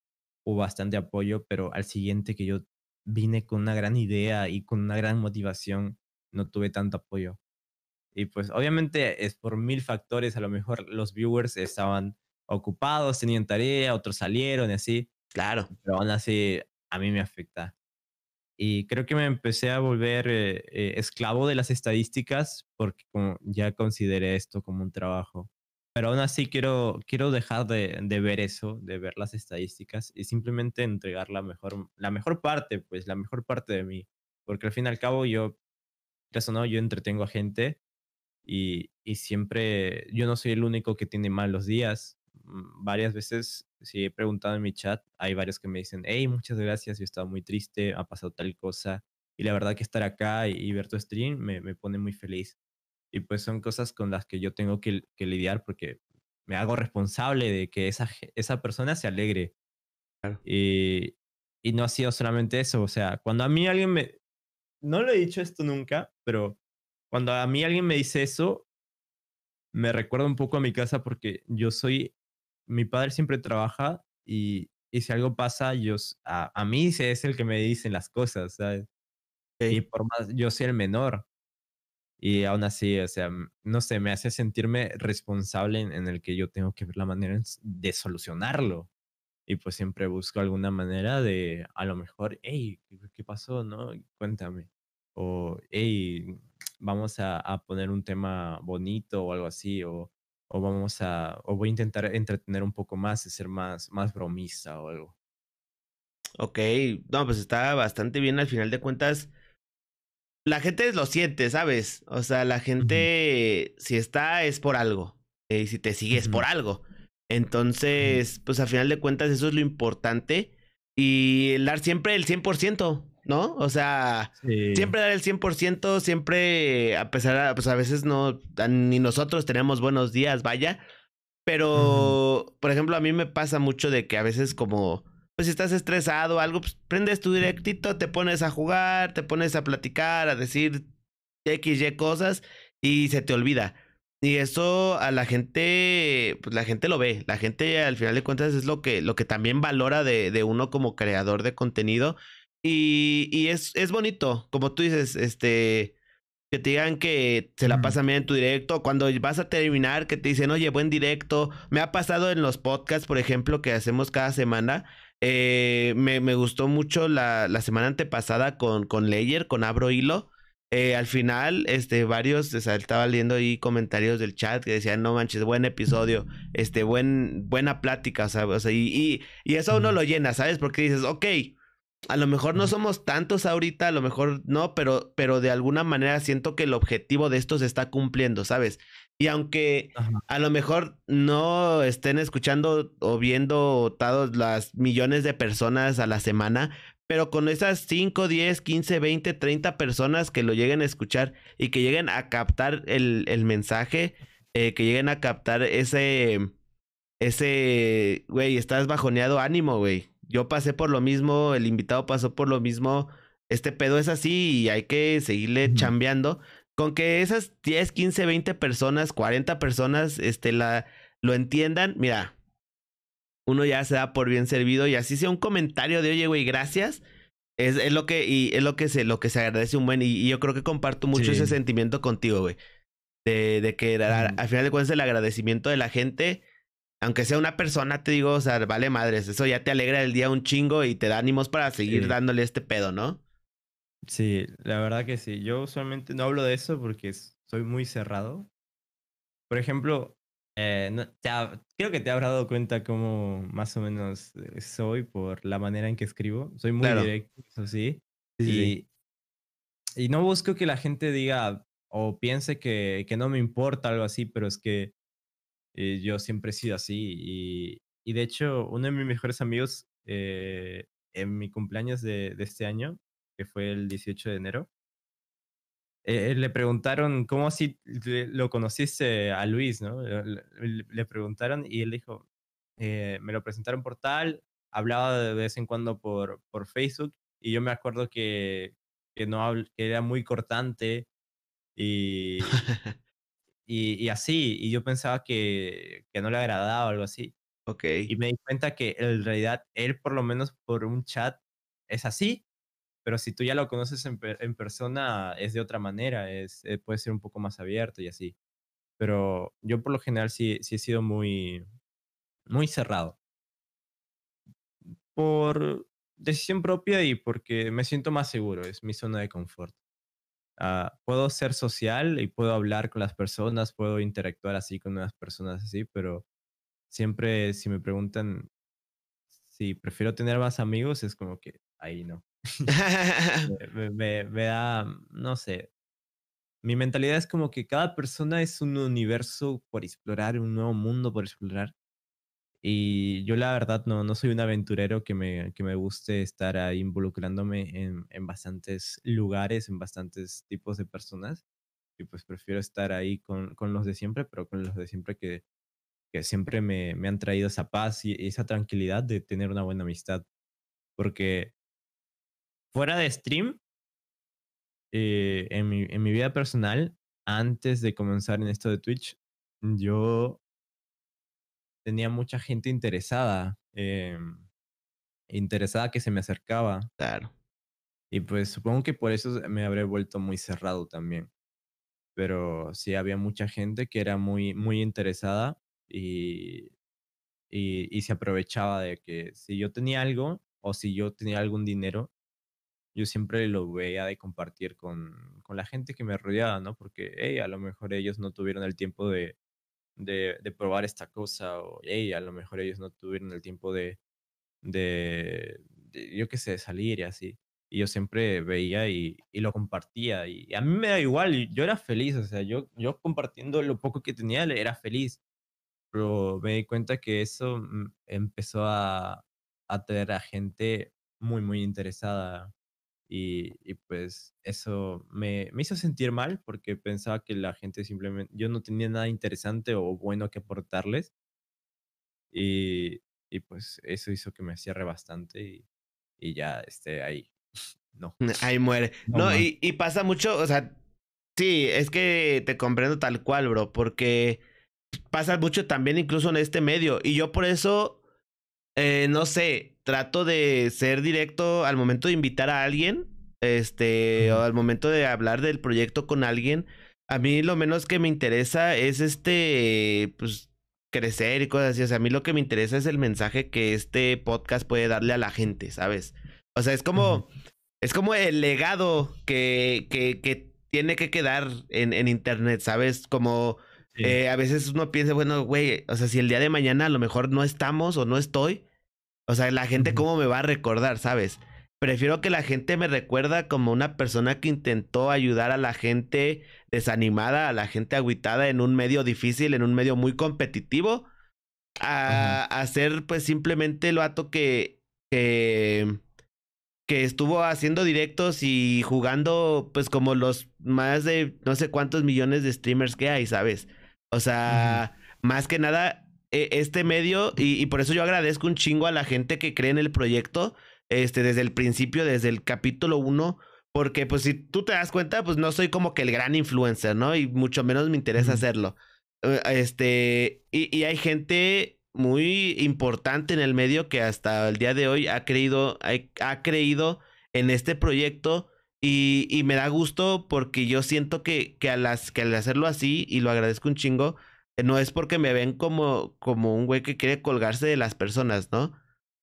o bastante apoyo, pero al siguiente que yo vine con una gran idea y con una gran motivación, no tuve tanto apoyo? Y pues obviamente es por mil factores, a lo mejor los viewers estaban ocupados, tenían tarea, otros salieron y así. Claro. Pero aún así a mí me afecta. Y creo que me empecé a volver eh, eh, esclavo de las estadísticas porque como, ya consideré esto como un trabajo. Pero aún así quiero, quiero dejar de, de, ver eso, de ver las estadísticas y simplemente entregar la mejor, la mejor parte, pues la mejor parte de mí. Porque al fin y al cabo yo, eso no, yo entretengo a gente y, siempre yo no soy el único que tiene malos días. Mm, varias veces, si he preguntado en mi chat, hay varios que me dicen, hey, muchas gracias, yo he estado muy triste, ha pasado tal cosa. Y la verdad que estar acá y, ver tu stream me, me, pone muy feliz. Y pues son cosas con las que yo tengo que, lidiar porque me hago responsable de que esa, esa persona se alegre. Y, y no ha sido solamente eso. O sea, cuando a mí alguien me... No lo he dicho esto nunca, pero cuando a mí alguien me dice eso, me recuerda un poco a mi casa porque yo soy, mi padre siempre trabaja y, si algo pasa, a, a mí es el que me dicen las cosas, ¿sabes? Y por más, yo soy el menor. Y aún así, o sea, no sé, me hace sentirme responsable en, en el que yo tengo que ver la manera de solucionarlo y pues siempre busco alguna manera de, a lo mejor, hey, ¿qué, pasó? ¿No? Cuéntame. O, hey, vamos a, poner un tema bonito o algo así, o, o, vamos a, o voy a intentar entretener un poco más ser más, más bromista o algo. Ok, no, pues está bastante bien al final de cuentas. La gente lo siente, ¿sabes? O sea, la gente, si está, es por algo. Eh, y si te sigue, es por algo. Entonces, pues al final de cuentas, eso es lo importante. Y dar siempre el 100%. ¿no? O sea, siempre dar el 100%, siempre, a pesar, a, pues a veces no, ni nosotros tenemos buenos días, vaya, pero, por ejemplo, a mí me pasa mucho de que a veces como, pues si estás estresado algo, pues prendes tu directito, te pones a jugar, te pones a platicar, a decir X, Y cosas y se te olvida. Y eso a la gente, pues la gente lo ve, la gente al final de cuentas es lo que, lo que también valora de, de uno como creador de contenido y, es, es bonito, como tú dices, este, que te digan que se la pasan bien en tu directo. Cuando vas a terminar, que te dicen, oye, buen directo. Me ha pasado en los podcasts, por ejemplo, que hacemos cada semana. Eh, me, gustó mucho la, semana antepasada con, con Leyer, con Abro Hilo. Eh, al final, este, varios, estaba leyendo ahí comentarios del chat que decían, no manches, buen episodio, este, buen, buena plática, o y, y, eso uno lo llena, ¿sabes? Porque dices, ok, a lo mejor no somos tantos ahorita, a lo mejor no, pero, pero de alguna manera siento que el objetivo de esto se está cumpliendo, ¿sabes? Y aunque a lo mejor no estén escuchando o viendo todos las millones de personas a la semana, pero con esas 5, 10, 15, 20, 30 personas que lo lleguen a escuchar y que lleguen a captar el, el mensaje, eh, que lleguen a captar ese, ese, güey, estás bajoneado ánimo, güey yo pasé por lo mismo, el invitado pasó por lo mismo, este pedo es así y hay que seguirle chambeando. Con que esas 10, 15, 20 personas, 40 personas, este, la, lo entiendan, mira, uno ya se da por bien servido y así sea un comentario de, oye, güey, gracias. Es, lo que, y es lo que se, lo que se agradece un buen, y, yo creo que comparto mucho ese sentimiento contigo, güey. De, de que al final de cuentas el agradecimiento de la gente aunque sea una persona, te digo, o sea, vale madres, eso ya te alegra el día un chingo y te da ánimos para seguir dándole este pedo, ¿no? Sí, la verdad que sí. Yo usualmente no hablo de eso porque soy muy cerrado. Por ejemplo, eh, creo que te habrás dado cuenta cómo más o menos eh, soy por la manera en que escribo. Soy muy directo, eso sí. y, y, no busco que la gente diga o piense que, que no me importa algo así, pero es que yo siempre he sido así. Y, y de hecho, uno de mis mejores amigos eh, en mi cumpleaños de, de, este año, que fue el 18 de enero, eh, le preguntaron cómo así lo conociste a Luis, ¿no? Le, preguntaron y él dijo, eh, me lo presentaron por tal, hablaba de vez en cuando por, por Facebook y yo me acuerdo que, que, no, que era muy cortante y, y, así, y yo pensaba que, no le agradaba o algo así. Ok. Y me di cuenta que en realidad él, por lo menos por un chat, es así, pero si tú ya lo conoces en, en persona, es de otra manera, es, eh, puede ser un poco más abierto y así. Pero yo por lo general sí, sí he sido muy, muy cerrado. Por decisión propia y porque me siento más seguro, es mi zona de confort. Ah, puedo ser social y puedo hablar con las personas, puedo interactuar así con unas personas así, pero siempre si me preguntan si prefiero tener más amigos, es como que ahí no. me da, no sé, mi mentalidad es como que cada persona es un universo por explorar, un nuevo mundo por explorar. Y yo la verdad no, no soy un aventurero que me, que me guste estar ahí involucrándome en, en bastantes lugares, en bastantes tipos de personas. Y pues prefiero estar ahí con, con los de siempre, pero con los de siempre que, que siempre me, me han traído esa paz y esa tranquilidad de tener una buena amistad. Porque fuera de stream, eh, en, mi, en mi vida personal, antes de comenzar en esto de Twitch, yo tenía mucha gente interesada, em, interesada que se me acercaba. Claro. Y pues supongo que por eso me habré vuelto muy cerrado también. Pero sí había mucha gente que era muy, muy interesada y, y, se aprovechaba de que si yo tenía algo o si yo tenía algún dinero, yo siempre lo veía de compartir con, con la gente que me rodeaba, ¿no? Porque, hey, a lo mejor ellos no tuvieron el tiempo de, de, probar esta cosa, o hey, a lo mejor ellos no tuvieron el tiempo de, de, yo qué sé, salir y así. Y yo siempre veía y, y, lo compartía. Y a mí me da igual, yo era feliz, o sea, yo, yo compartiendo lo poco que tenía era feliz. Pero me di cuenta que eso mm, empezó a, a tener a gente muy, muy interesada y, y pues eso me, me, hizo sentir mal porque pensaba que la gente simplemente, yo no tenía nada interesante o bueno que aportarles. Y, y pues eso hizo que me cierre bastante y, y ya esté ahí. No. Ahí muere. No, Y, y, pasa mucho, o sea, sí, es que te comprendo tal cual, bro, porque pasa mucho también incluso en este medio. Y yo por eso, eh, no sé, trato de ser directo al momento de invitar a alguien, este, o al momento de hablar del proyecto con alguien. A mí lo menos que me interesa es este, pues, crecer y cosas así. O sea, a mí lo que me interesa es el mensaje que este podcast puede darle a la gente, ¿sabes? O sea, es como, es como el legado que, que, que tiene que quedar en, en internet, ¿sabes? Como... Eh, a veces uno piensa, bueno, güey, o sea, si el día de mañana a lo mejor no estamos o no estoy, o sea, la gente cómo me va a recordar, ¿sabes? Prefiero que la gente me recuerda como una persona que intentó ayudar a la gente desanimada, a la gente aguitada en un medio difícil, en un medio muy competitivo, a, ser pues simplemente el vato que, que, que estuvo haciendo directos y jugando pues como los más de no sé cuántos millones de streamers que hay, ¿sabes? O sea, más que nada e, este medio y, por eso yo agradezco un chingo a la gente que cree en el proyecto este, desde el principio, desde el capítulo uno, Porque pues si tú te das cuenta, pues no soy como que el gran influencer, ¿no? Y mucho menos me interesa hacerlo. Eh, este, y, y, hay gente muy importante en el medio que hasta el día de hoy ha creído, ha, creído en este proyecto y, me da gusto porque yo siento que, que, las que al hacerlo así, y lo agradezco un chingo, no es porque me ven como, como un güey que quiere colgarse de las personas, ¿no?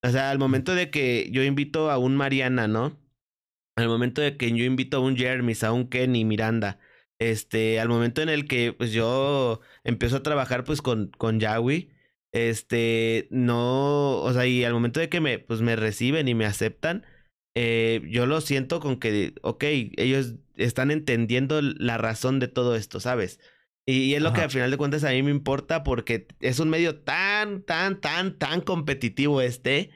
O sea, al momento de que yo invito a un Mariana, ¿no? Al momento de que yo invito a un Jermis, a un Kenny Miranda, este, al momento en el que pues yo empiezo a trabajar pues con, con este, no, o sea, y al momento de que me, pues me reciben y me aceptan, eh, yo lo siento con que, ok, ellos están entendiendo la razón de todo esto, ¿sabes? Y, es lo que al final de cuentas a mí me importa porque es un medio tan, tan, tan, tan competitivo este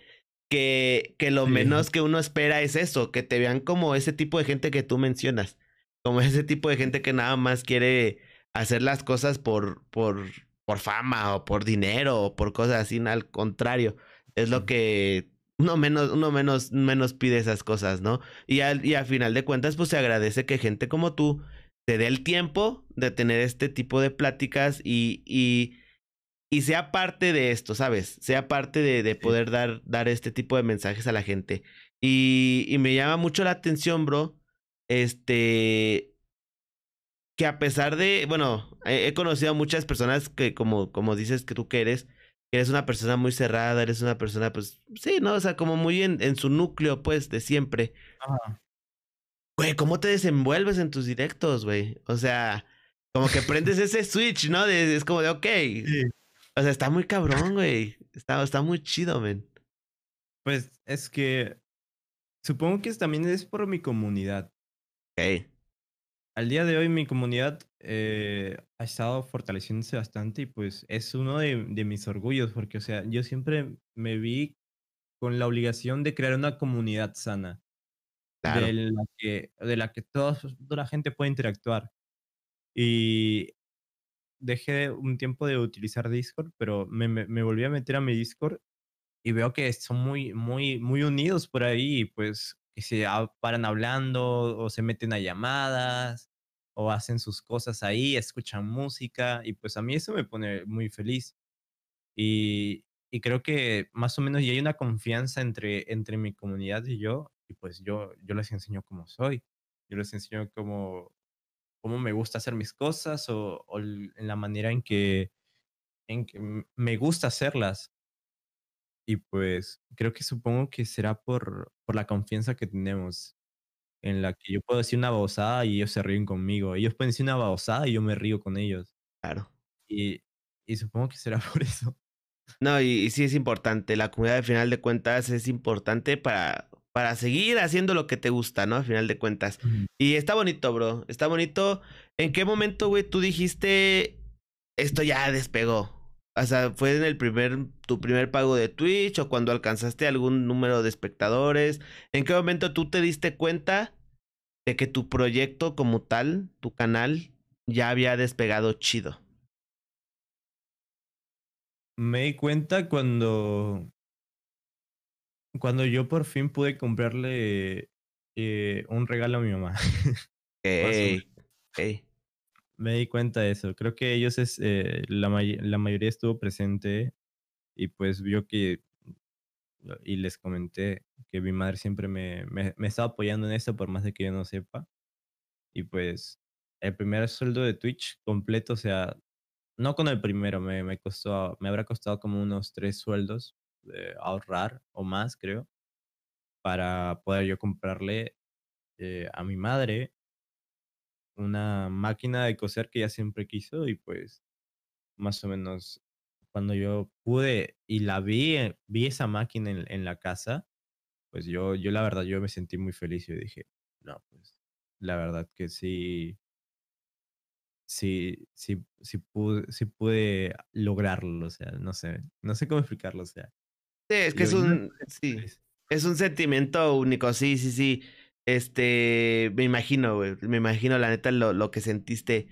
que, que lo menos que uno espera es eso, que te vean como ese tipo de gente que tú mencionas, como ese tipo de gente que nada más quiere hacer las cosas por, por, por fama o por dinero o por cosas así, al contrario, es lo que uno menos, uno menos, menos pide esas cosas, ¿no? Y al, y al final de cuentas, pues se agradece que gente como tú se dé el tiempo de tener este tipo de pláticas y, y, y sea parte de esto, ¿sabes? Sea parte de, poder dar, dar este tipo de mensajes a la gente. Y, me llama mucho la atención, bro, este, que a pesar de, bueno, he, conocido a muchas personas que como, como dices que tú que eres, eres una persona muy cerrada, eres una persona, pues, sí, ¿no? O sea, como muy en, en su núcleo, pues, de siempre. Ajá güey, ¿cómo te desenvuelves en tus directos, güey? O sea, como que prendes ese switch, ¿no? es como de, ok. O sea, está muy cabrón, güey. Está, muy chido, men. Pues es que supongo que también es por mi comunidad. Ok. Al día de hoy mi comunidad eh, ha estado fortaleciéndose bastante y pues es uno de mis orgullos porque, o sea, yo siempre me vi con la obligación de crear una comunidad sana de, la que, de la que toda, toda la gente puede interactuar. Y dejé un tiempo de utilizar Discord, pero me, me, volví a meter a mi Discord y veo que son muy, muy, muy unidos por ahí, pues que se paran hablando o se meten a llamadas o hacen sus cosas ahí, escuchan música y pues a mí eso me pone muy feliz. Y, creo que más o menos ya hay una confianza entre, entre mi comunidad y yo pues yo, yo les enseño cómo soy, yo les enseño cómo, cómo me gusta hacer mis cosas o, en la manera en que, en que me gusta hacerlas. Y pues creo que supongo que será por, por la confianza que tenemos, en la que yo puedo decir una babosada y ellos se ríen conmigo. Ellos pueden decir una babosada y yo me río con ellos. Claro. Y, y supongo que será por eso. No, y, y, sí es importante. La comunidad, de final de cuentas, es importante para, para seguir haciendo lo que te gusta, ¿no? Al final de cuentas. Y está bonito, bro. Está bonito. ¿En qué momento, güey, tú dijiste esto ya despegó? O sea, ¿fue en el primer, tu primer pago de Twitch o cuando alcanzaste algún número de espectadores? ¿En qué momento tú te diste cuenta de que tu proyecto como tal, tu canal, ya había despegado chido? Me di cuenta cuando cuando yo por fin pude comprarle eh, un regalo a mi mamá. Ey, Me di cuenta de eso. Creo que ellos, es, eh, la, mayoría estuvo presente y pues vio que, y les comenté que mi madre siempre me, me, estaba apoyando en eso por más de que yo no sepa. Y pues el primer sueldo de Twitch completo, o sea, no con el primero, me, me costó, me habrá costado como unos tres sueldos, ahorrar o más, creo, para poder yo comprarle eh, a mi madre una máquina de coser que ella siempre quiso y pues más o menos cuando yo pude y la vi, eh, vi esa máquina en, la casa, pues yo, yo la verdad, yo me sentí muy feliz y dije, no, pues la verdad que sí, sí, sí, sí pude, sí pude lograrlo, o sea, no sé, no sé cómo explicarlo, o sea, este, es que es un, es un sentimiento único, sí, sí, sí. Este, me imagino, me imagino la neta lo, que sentiste,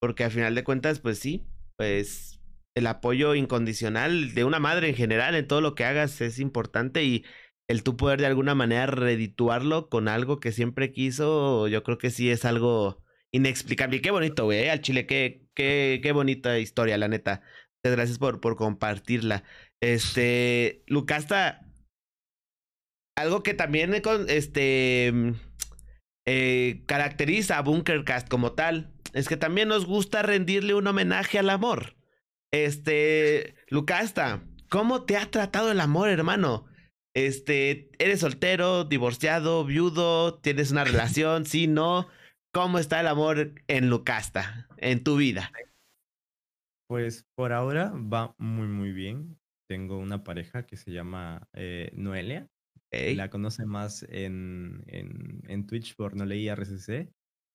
porque al final de cuentas, pues sí, pues el apoyo incondicional de una madre en general en todo lo que hagas es importante y el tú poder de alguna manera redituarlo con algo que siempre quiso, yo creo que sí es algo inexplicable. qué bonito, güey, eh, al Chile, qué, qué, qué bonita historia, la neta. Muchas gracias por, por compartirla. Este, Lucasta, algo que también este, mm, eh, caracteriza a Bunkercast como tal, es que también nos gusta rendirle un homenaje al amor. Este, Lucasta, ¿cómo te ha tratado el amor, hermano? Este, ¿eres soltero, divorciado, viudo? ¿Tienes una relación? Sí, no. ¿Cómo está el amor en Lucasta, en tu vida? Pues por ahora va muy, muy bien tengo una pareja que se llama eh, Noelia. La conoce más en, en, Twitch por No Leí RCC.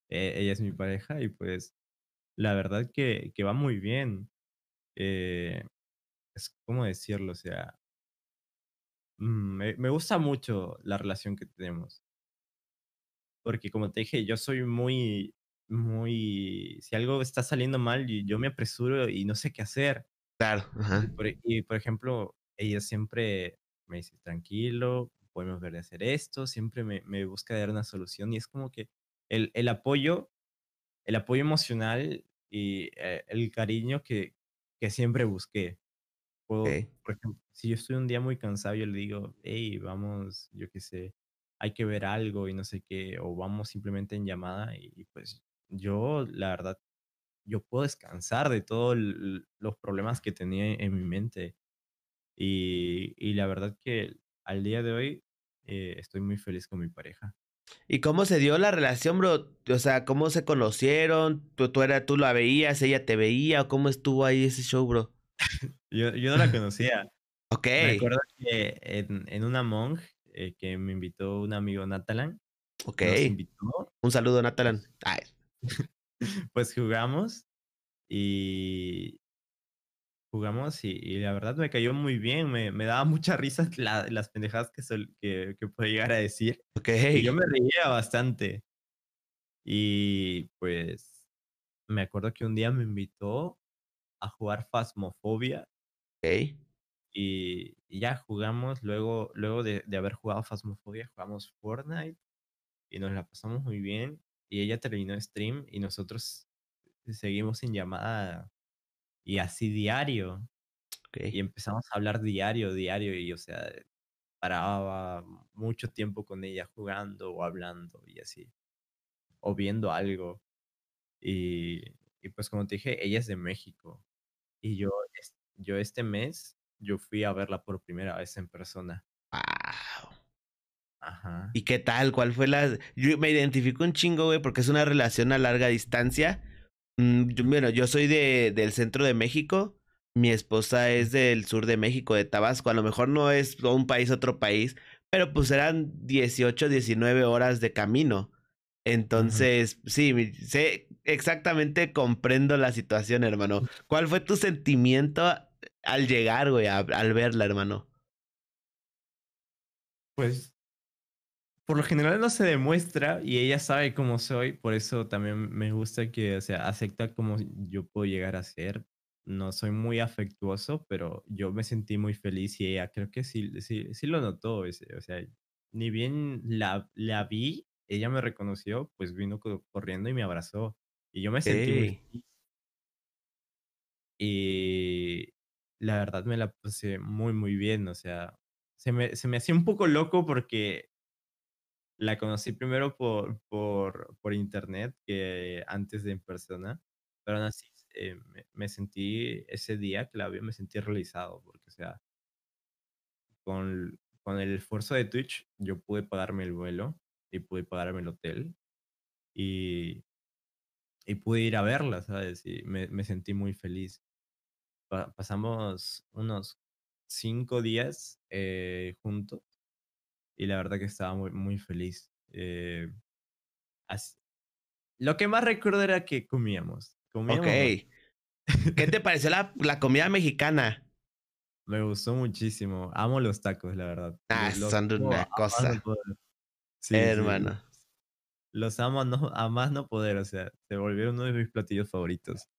Eh, ella es mi pareja y pues la verdad que, que va muy bien. Eh, es pues, como decirlo, o sea, mm, me, gusta mucho la relación que tenemos. Porque como te dije, yo soy muy, muy, si algo está saliendo mal, yo me apresuro y no sé qué hacer. Claro. E, y, por, ejemplo, ella siempre me dice, tranquilo, podemos ver de hacer esto, siempre me, busca dar una solución y es como que el, el apoyo, el apoyo emocional y eh, el cariño que, que siempre busqué. si yo estoy un día muy cansado, yo le digo, hey, vamos, yo qué sé, hay que ver algo y no sé qué, o vamos simplemente en llamada y pues yo la verdad yo puedo descansar de todos los problemas que tenía en mi mente. Y, y la verdad que al día de hoy eh, estoy muy feliz con mi pareja. ¿Y cómo se dio la relación, bro? O sea, ¿cómo se conocieron? ¿Tú, tú, era, tú la veías, ella te veía? ¿Cómo estuvo ahí ese show, bro? yo, yo, no la conocía. ok. Recuerdo que en, en una monk eh, que me invitó un amigo Natalan. Ok. invitó. Un saludo, Natalan. Ay. pues jugamos y jugamos y, la verdad me cayó muy bien, me, me daba mucha risa las pendejadas que, sol, que, podía llegar a decir. Okay. yo me reía bastante. Y pues me acuerdo que un día me invitó a jugar Fasmofobia. Okay. Y, ya jugamos, luego, luego de, de haber jugado Fasmofobia, jugamos Fortnite y nos la pasamos muy bien y ella terminó stream y nosotros seguimos en llamada y así diario. Y empezamos a hablar diario, diario y o sea, paraba mucho tiempo con ella jugando o hablando y así, o viendo algo. Y, y pues como te dije, ella es de México. Y yo, yo este mes, yo fui a verla por primera vez en persona. ¿Y qué tal? ¿Cuál fue la...? Yo me identifico un chingo, güey, porque es una relación a larga distancia. Mm, bueno, yo soy de, del centro de México. Mi esposa es del sur de México, de Tabasco. A lo mejor no es un país, otro país. Pero pues eran 18, 19 horas de camino. Entonces, sí, sé exactamente comprendo la situación, hermano. ¿Cuál fue tu sentimiento al llegar, güey, al verla, hermano? Pues por lo general no se demuestra y ella sabe cómo soy, por eso también me gusta que, o sea, acepta como yo puedo llegar a ser. No soy muy afectuoso, pero yo me sentí muy feliz y ella creo que sí, sí, sí lo notó. O sea, ni bien la, la vi, ella me reconoció, pues vino corriendo y me abrazó. Y yo me sentí muy feliz. Y la verdad me la pasé muy, muy bien. O sea, se me, se me hacía un poco loco porque la conocí primero por, por, por internet que antes de en persona, pero aún así eh, me, sentí, ese día que la vi, me sentí realizado, porque, o sea, con, con el esfuerzo de Twitch, yo pude pagarme el vuelo y pude pagarme el hotel y, y pude ir a verla, ¿sabes? Y me, me sentí muy feliz. pasamos unos cinco días eh, juntos y la verdad que estaba muy, feliz. Eh, lo que más recuerdo era que comíamos. Ok. ¿Qué te pareció la, la, comida mexicana? Me gustó muchísimo. Amo los tacos, la verdad. Ah, son una cosa. Sí, hermano. Los amo a más no poder, o sea, se volvieron uno de mis platillos favoritos.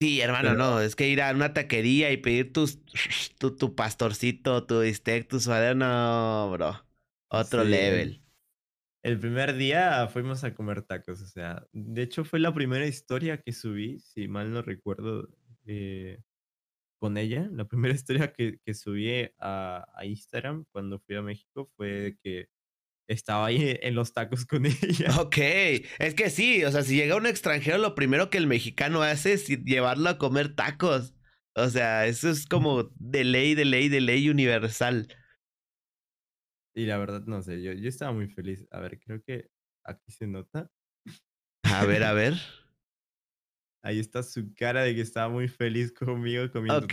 Sí, hermano, no, es que ir a una taquería y pedir tus, tu, pastorcito, tu bistec, tu suadero, no, bro. Otro level. El primer día fuimos a comer tacos, o sea, de hecho fue la primera historia que subí, si mal no recuerdo, eh, con ella. La primera historia que, subí a, a Instagram cuando fui a México fue que estaba ahí en los tacos con ella. Ok, es que sí, o sea, si llega un extranjero, lo primero que el mexicano hace es llevarlo a comer tacos. O sea, eso es como de ley, de ley, de ley universal. Y la verdad, no sé, yo, yo estaba muy feliz. A ver, creo que aquí se nota. A ver, a ver. Ahí está su cara de que estaba muy feliz conmigo comiendo. Ok,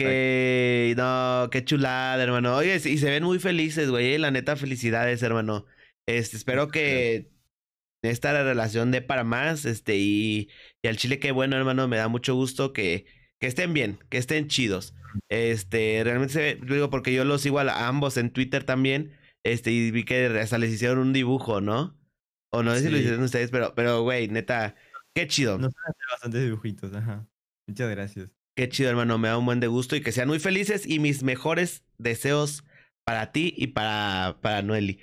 no, qué chulada, hermano. Oye, y se ven muy felices, güey. Eh, la neta, felicidades, hermano. Este, espero que esta relación dé para más. Este, y, y al Chile, qué bueno, hermano. Me da mucho gusto que, que estén bien, que estén chidos. Este, realmente lo digo porque yo los sigo a, ambos en Twitter también. Este, y vi que hasta les hicieron un dibujo, ¿no? O no sé si lo hicieron ustedes, pero, pero, güey, neta, qué chido. Nos pueden hacer bastantes dibujitos, ajá. Muchas gracias. Qué chido, hermano. Me da un buen de gusto y que sean muy felices. Y mis mejores deseos para ti y para, para Noeli.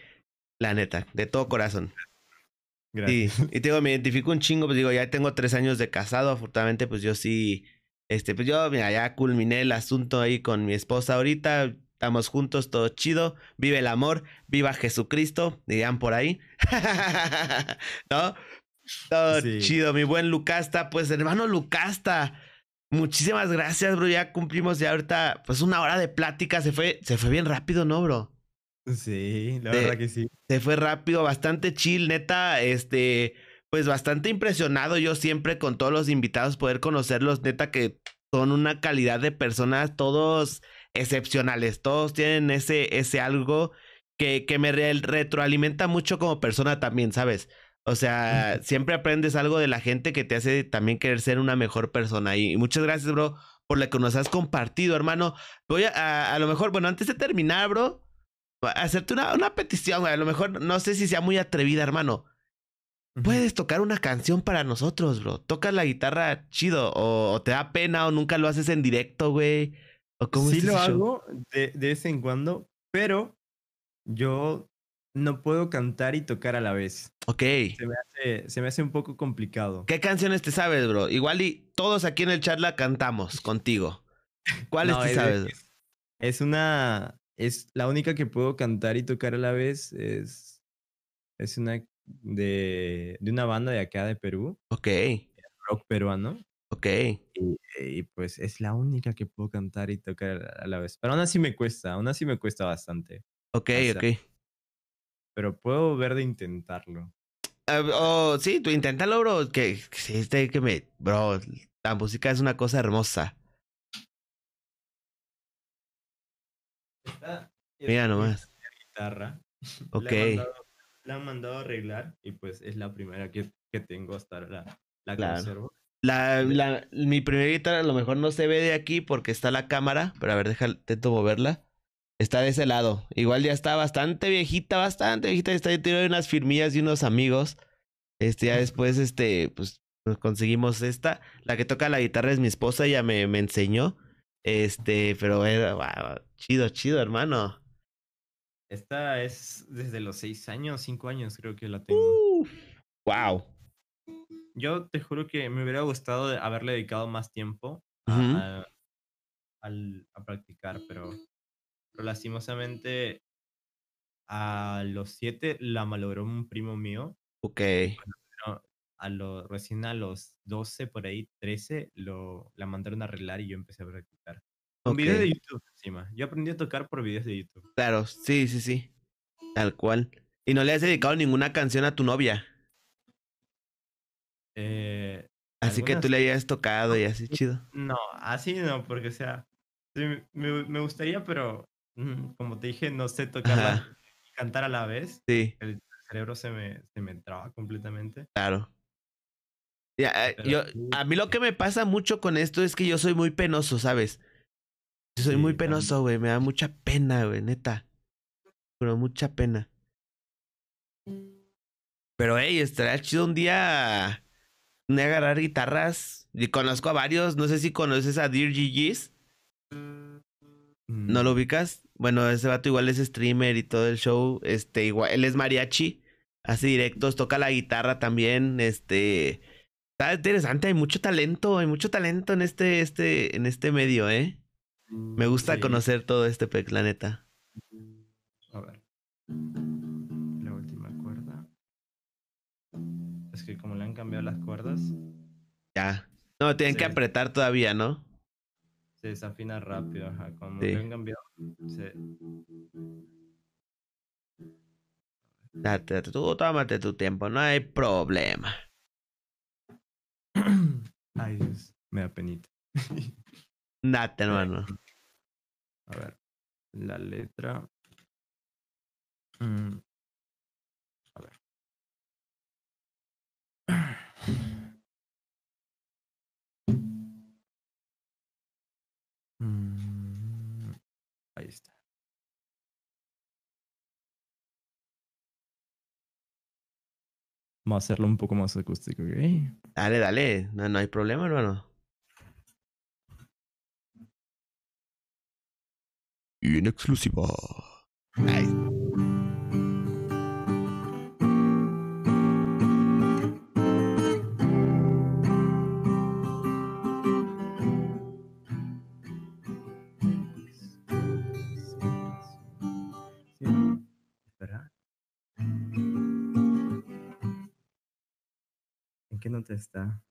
La neta, de todo corazón. y te digo, me identifico un chingo, pues digo, ya tengo tres años de casado, afortunadamente, pues yo sí, este, pues yo, mira, ya culminé el asunto ahí con mi esposa ahorita, estamos juntos, todo chido, vive el amor, viva Jesucristo, dirían por ahí, ¿no? Todo chido, mi buen Lucasta, pues hermano Lucasta, muchísimas gracias, bro, ya cumplimos ya ahorita, pues una hora de plática, se fue, se fue bien rápido, ¿no, bro? Sí, la verdad que sí. Se fue rápido, bastante chill, neta, este, pues bastante impresionado yo siempre con todos los invitados, poder conocerlos, neta que son una calidad de personas, todos excepcionales, todos tienen ese, ese algo que, que me retroalimenta mucho como persona también, ¿sabes? O sea, siempre aprendes algo de la gente que te hace también querer ser una mejor persona. Y muchas gracias, bro, por lo que nos has compartido, hermano. Voy a, a lo mejor, bueno, antes de terminar, bro, pues, hacerte una, una petición, güey. A lo mejor no sé si sea muy atrevida, hermano. Puedes tocar una canción para nosotros, bro. Tocas la guitarra chido, o, te da pena, o nunca lo haces en directo, güey. ¿O cómo sí lo hago de, de vez en cuando, pero yo no puedo cantar y tocar a la vez. Ok. Se me, hace, un poco complicado. ¿Qué canciones te sabes, bro? Igual y todos aquí en el chat la cantamos contigo. ¿Cuáles te sabes? es una es la única que puedo cantar y tocar a la vez es, es una de, de una banda de acá de Perú. Ok. Eh, rock peruano. Ok. Y, pues es la única que puedo cantar y tocar a la vez. Pero aún así me cuesta, aún así me cuesta bastante. Ok, okay ok. Pero puedo ver de intentarlo. Ah, oh, sí, tú inténtalo, bro. Que, este que me. Bro, la música es una cosa hermosa. Mira nomás. guitarra. Ok. La han, mandado, a arreglar y pues es la primera que, que tengo hasta La, la La, la, mi primera guitarra a lo mejor no se ve de aquí porque está la cámara, pero a ver, déjame, moverla. Está de ese lado. Igual ya está bastante viejita, bastante viejita. Está tiro de unas firmillas y unos amigos. Este, ya después, este, pues, conseguimos esta. La que toca la guitarra es mi esposa, ella me, me enseñó. Este, pero chido, chido, hermano. Esta es desde los seis años, cinco años creo que la tengo. wow. Yo te juro que me hubiera gustado haberle dedicado más tiempo a, practicar, pero, pero lastimosamente a los siete la malogró un primo mío. Ok a lo, recién a los 12, por ahí 13, lo, la mandaron a arreglar y yo empecé a practicar. Con video de YouTube encima. Yo aprendí a tocar por videos de YouTube. Claro, sí, sí, sí. Tal cual. ¿Y no le has dedicado ninguna canción a tu novia? Eh, así que tú le hayas tocado y así chido. No, así no, porque o sea, me, me, gustaría, pero mm, como te dije, no sé tocar cantar a la vez. Sí. El cerebro se me, se me traba completamente. Claro. Ah, yo, a mí lo que me pasa mucho con esto es que yo soy muy penoso, ¿sabes? soy muy penoso, güey. Me da mucha pena, güey, neta. Pero mucha pena. Pero, hey, estaría chido un día me agarrar guitarras. Y conozco a varios. No sé si conoces a Dear GG's. ¿No lo mm. ubicas? Bueno, ese vato igual es streamer y todo el show. Este, igual, él es mariachi. Hace directos, toca la guitarra también. Este Está interesante, hay mucho talento, hay mucho talento en este, este, en este medio, ¿eh? Me gusta conocer todo este planeta. A ver. La última cuerda. Es que como le han cambiado las cuerdas. Ya. No, tienen que apretar todavía, ¿no? Se desafina rápido, ajá. Como le han cambiado. sí. Date, tú tómate tu tiempo, no hay problema. Ay, me da penita. Date, hermano. A ver, la letra. Mm, a hacerlo un poco más acústico, ¿ok? Dale, dale. No, no hay problema, hermano. Y en exclusiva. Nice. está.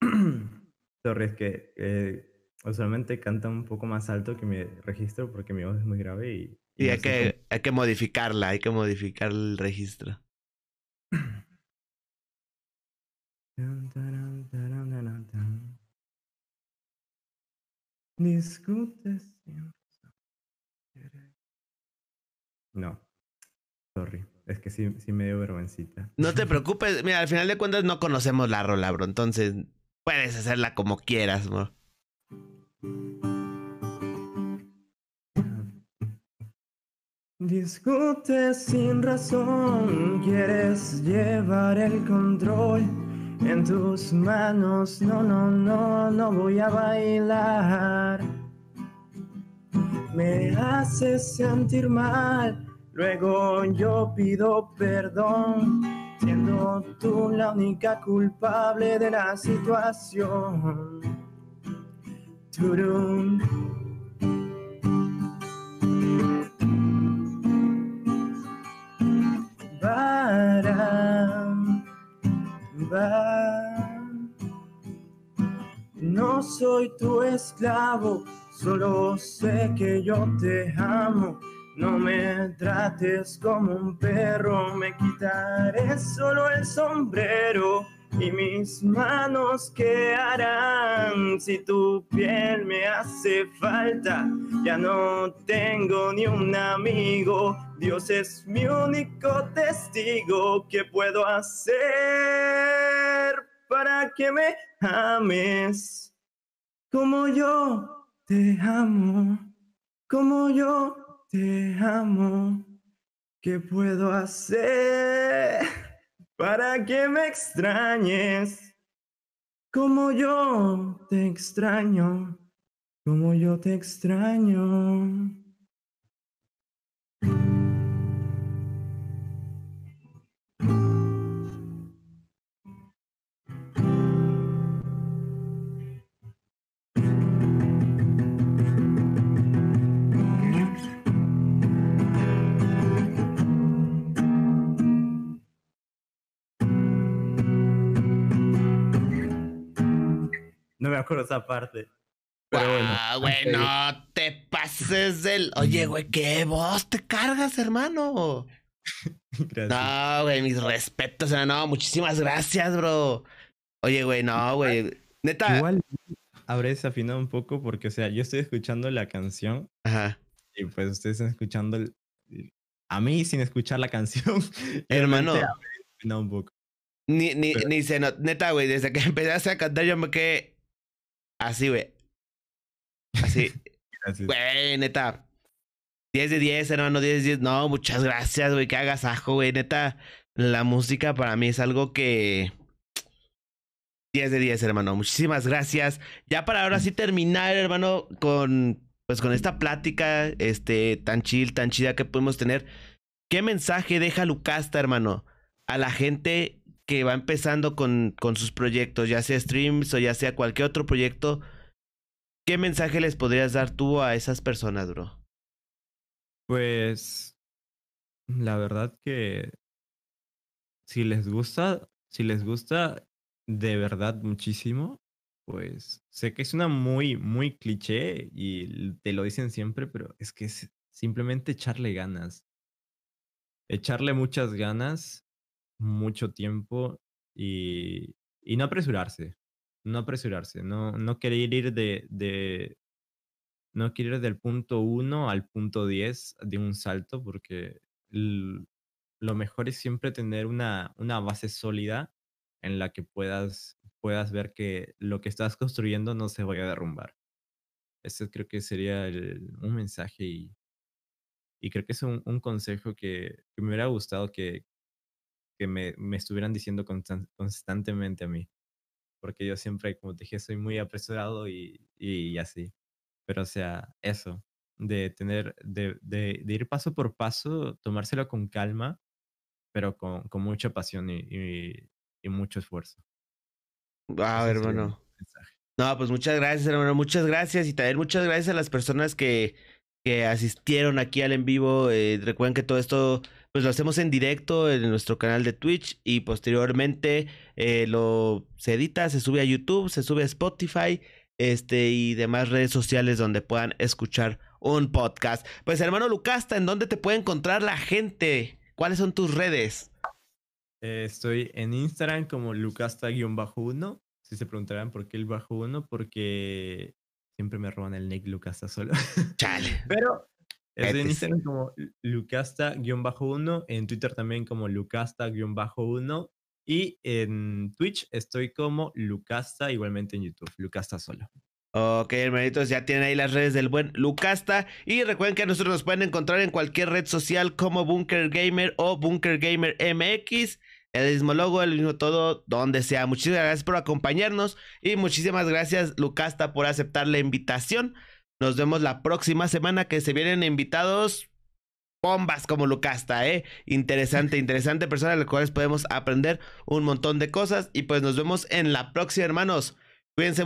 Sorry, es que usualmente canta un poco más alto que mi registro porque mi voz es muy grave y. hay, que, hay que modificarla, hay que modificar el registro. No, sorry. Es que sí, sí me dio vergüencita. No te preocupes, mira, al final de cuentas no conocemos la rola, bro. Entonces, puedes hacerla como quieras, bro. Discute sin razón, quieres llevar el control en tus manos. No, no, no, no voy a bailar. Me haces sentir mal Luego yo pido perdón, siendo tú la única culpable de la situación. No soy tu esclavo, solo sé que yo te amo no me trates como un perro, me quitaré solo el sombrero y mis manos qué harán si tu piel me hace falta. Ya no tengo ni un amigo, Dios es mi único testigo. ¿Qué puedo hacer para que me ames como yo te amo? Como yo te amo. ¿Qué puedo hacer para que me extrañes? Como yo te extraño, como yo te extraño. me acuerdo esa parte. Ah, bueno, güey, no te pases del. Mm. Oye, güey, qué vos te cargas, hermano. gracias. No, güey, mis respetos. No, muchísimas gracias, bro. Oye, güey, no, güey. Neta. Igual habré desafinado un poco porque, o sea, yo estoy escuchando la canción. Ajá. Y pues ustedes están escuchando. El... A mí sin escuchar la canción. Hermano. un poco. Ni, ni, ni Neta, güey, desde que empezaste a cantar yo me quedé Así, güey. Así. Güey, neta. 10 de 10, hermano, 10 de 10. No, muchas gracias, güey. Que hagas ajo, güey. Neta, la música para mí es algo que. 10 de 10, hermano. Muchísimas gracias. Ya para ahora sí terminar, hermano, con pues con esta plática este, tan chill, tan chida que pudimos tener. ¿Qué mensaje deja Lucasta, hermano, a la gente que va empezando con, con sus proyectos, ya sea streams o ya sea cualquier otro proyecto, ¿qué mensaje les podrías dar tú a esas personas, bro? Pues la verdad que si les gusta, si les gusta de verdad muchísimo, pues sé que es una muy, muy cliché y te lo dicen siempre, pero es que es simplemente echarle ganas. Echarle muchas ganas mucho tiempo y, y no apresurarse, no apresurarse, no, no querer ir de, de no querer ir del punto 1 al punto 10 de un salto porque lo mejor es siempre tener una, una base sólida en la que puedas, puedas ver que lo que estás construyendo no se vaya a derrumbar. Ese creo que sería un mensaje y, y creo que es un, un consejo que, me hubiera gustado que, me, me estuvieran diciendo constantemente a mí. Porque yo siempre, como te dije, soy muy apresurado y, y así. Pero o sea, eso, de tener, de, de, ir paso por paso, tomárselo con calma, pero con, con mucha pasión y, y, mucho esfuerzo. a hermano. No, pues muchas gracias, hermano. Muchas gracias. Y también muchas gracias a las personas que, que asistieron aquí al en vivo. Eh, recuerden que todo esto pues lo hacemos en directo en nuestro canal de Twitch y posteriormente eh, lo se edita, se sube a YouTube, se sube a Spotify este, y demás redes sociales donde puedan escuchar un podcast. Pues hermano Lucasta, ¿en dónde te puede encontrar la gente? ¿Cuáles son tus redes? Eh, estoy en Instagram como lucasta-1. Si se preguntarán por qué el bajo 1, porque siempre me roban el nick Lucasta solo. Chale. Pero es en Instagram como lucasta-1, en Twitter también como lucasta-1 y en Twitch estoy como lucasta, igualmente en YouTube, lucasta solo. Ok, hermanitos, ya tienen ahí las redes del buen Lucasta. Y recuerden que a nosotros nos pueden encontrar en cualquier red social como Bunker Gamer o Bunker Gamer MX. El mismo logo, el mismo todo, donde sea. Muchísimas gracias por acompañarnos y muchísimas gracias, Lucasta, por aceptar la invitación. Nos vemos la próxima semana que se vienen invitados bombas como Lucasta, ¿eh? Interesante, interesante persona de las cuales podemos aprender un montón de cosas. Y pues nos vemos en la próxima, hermanos. Cuídense.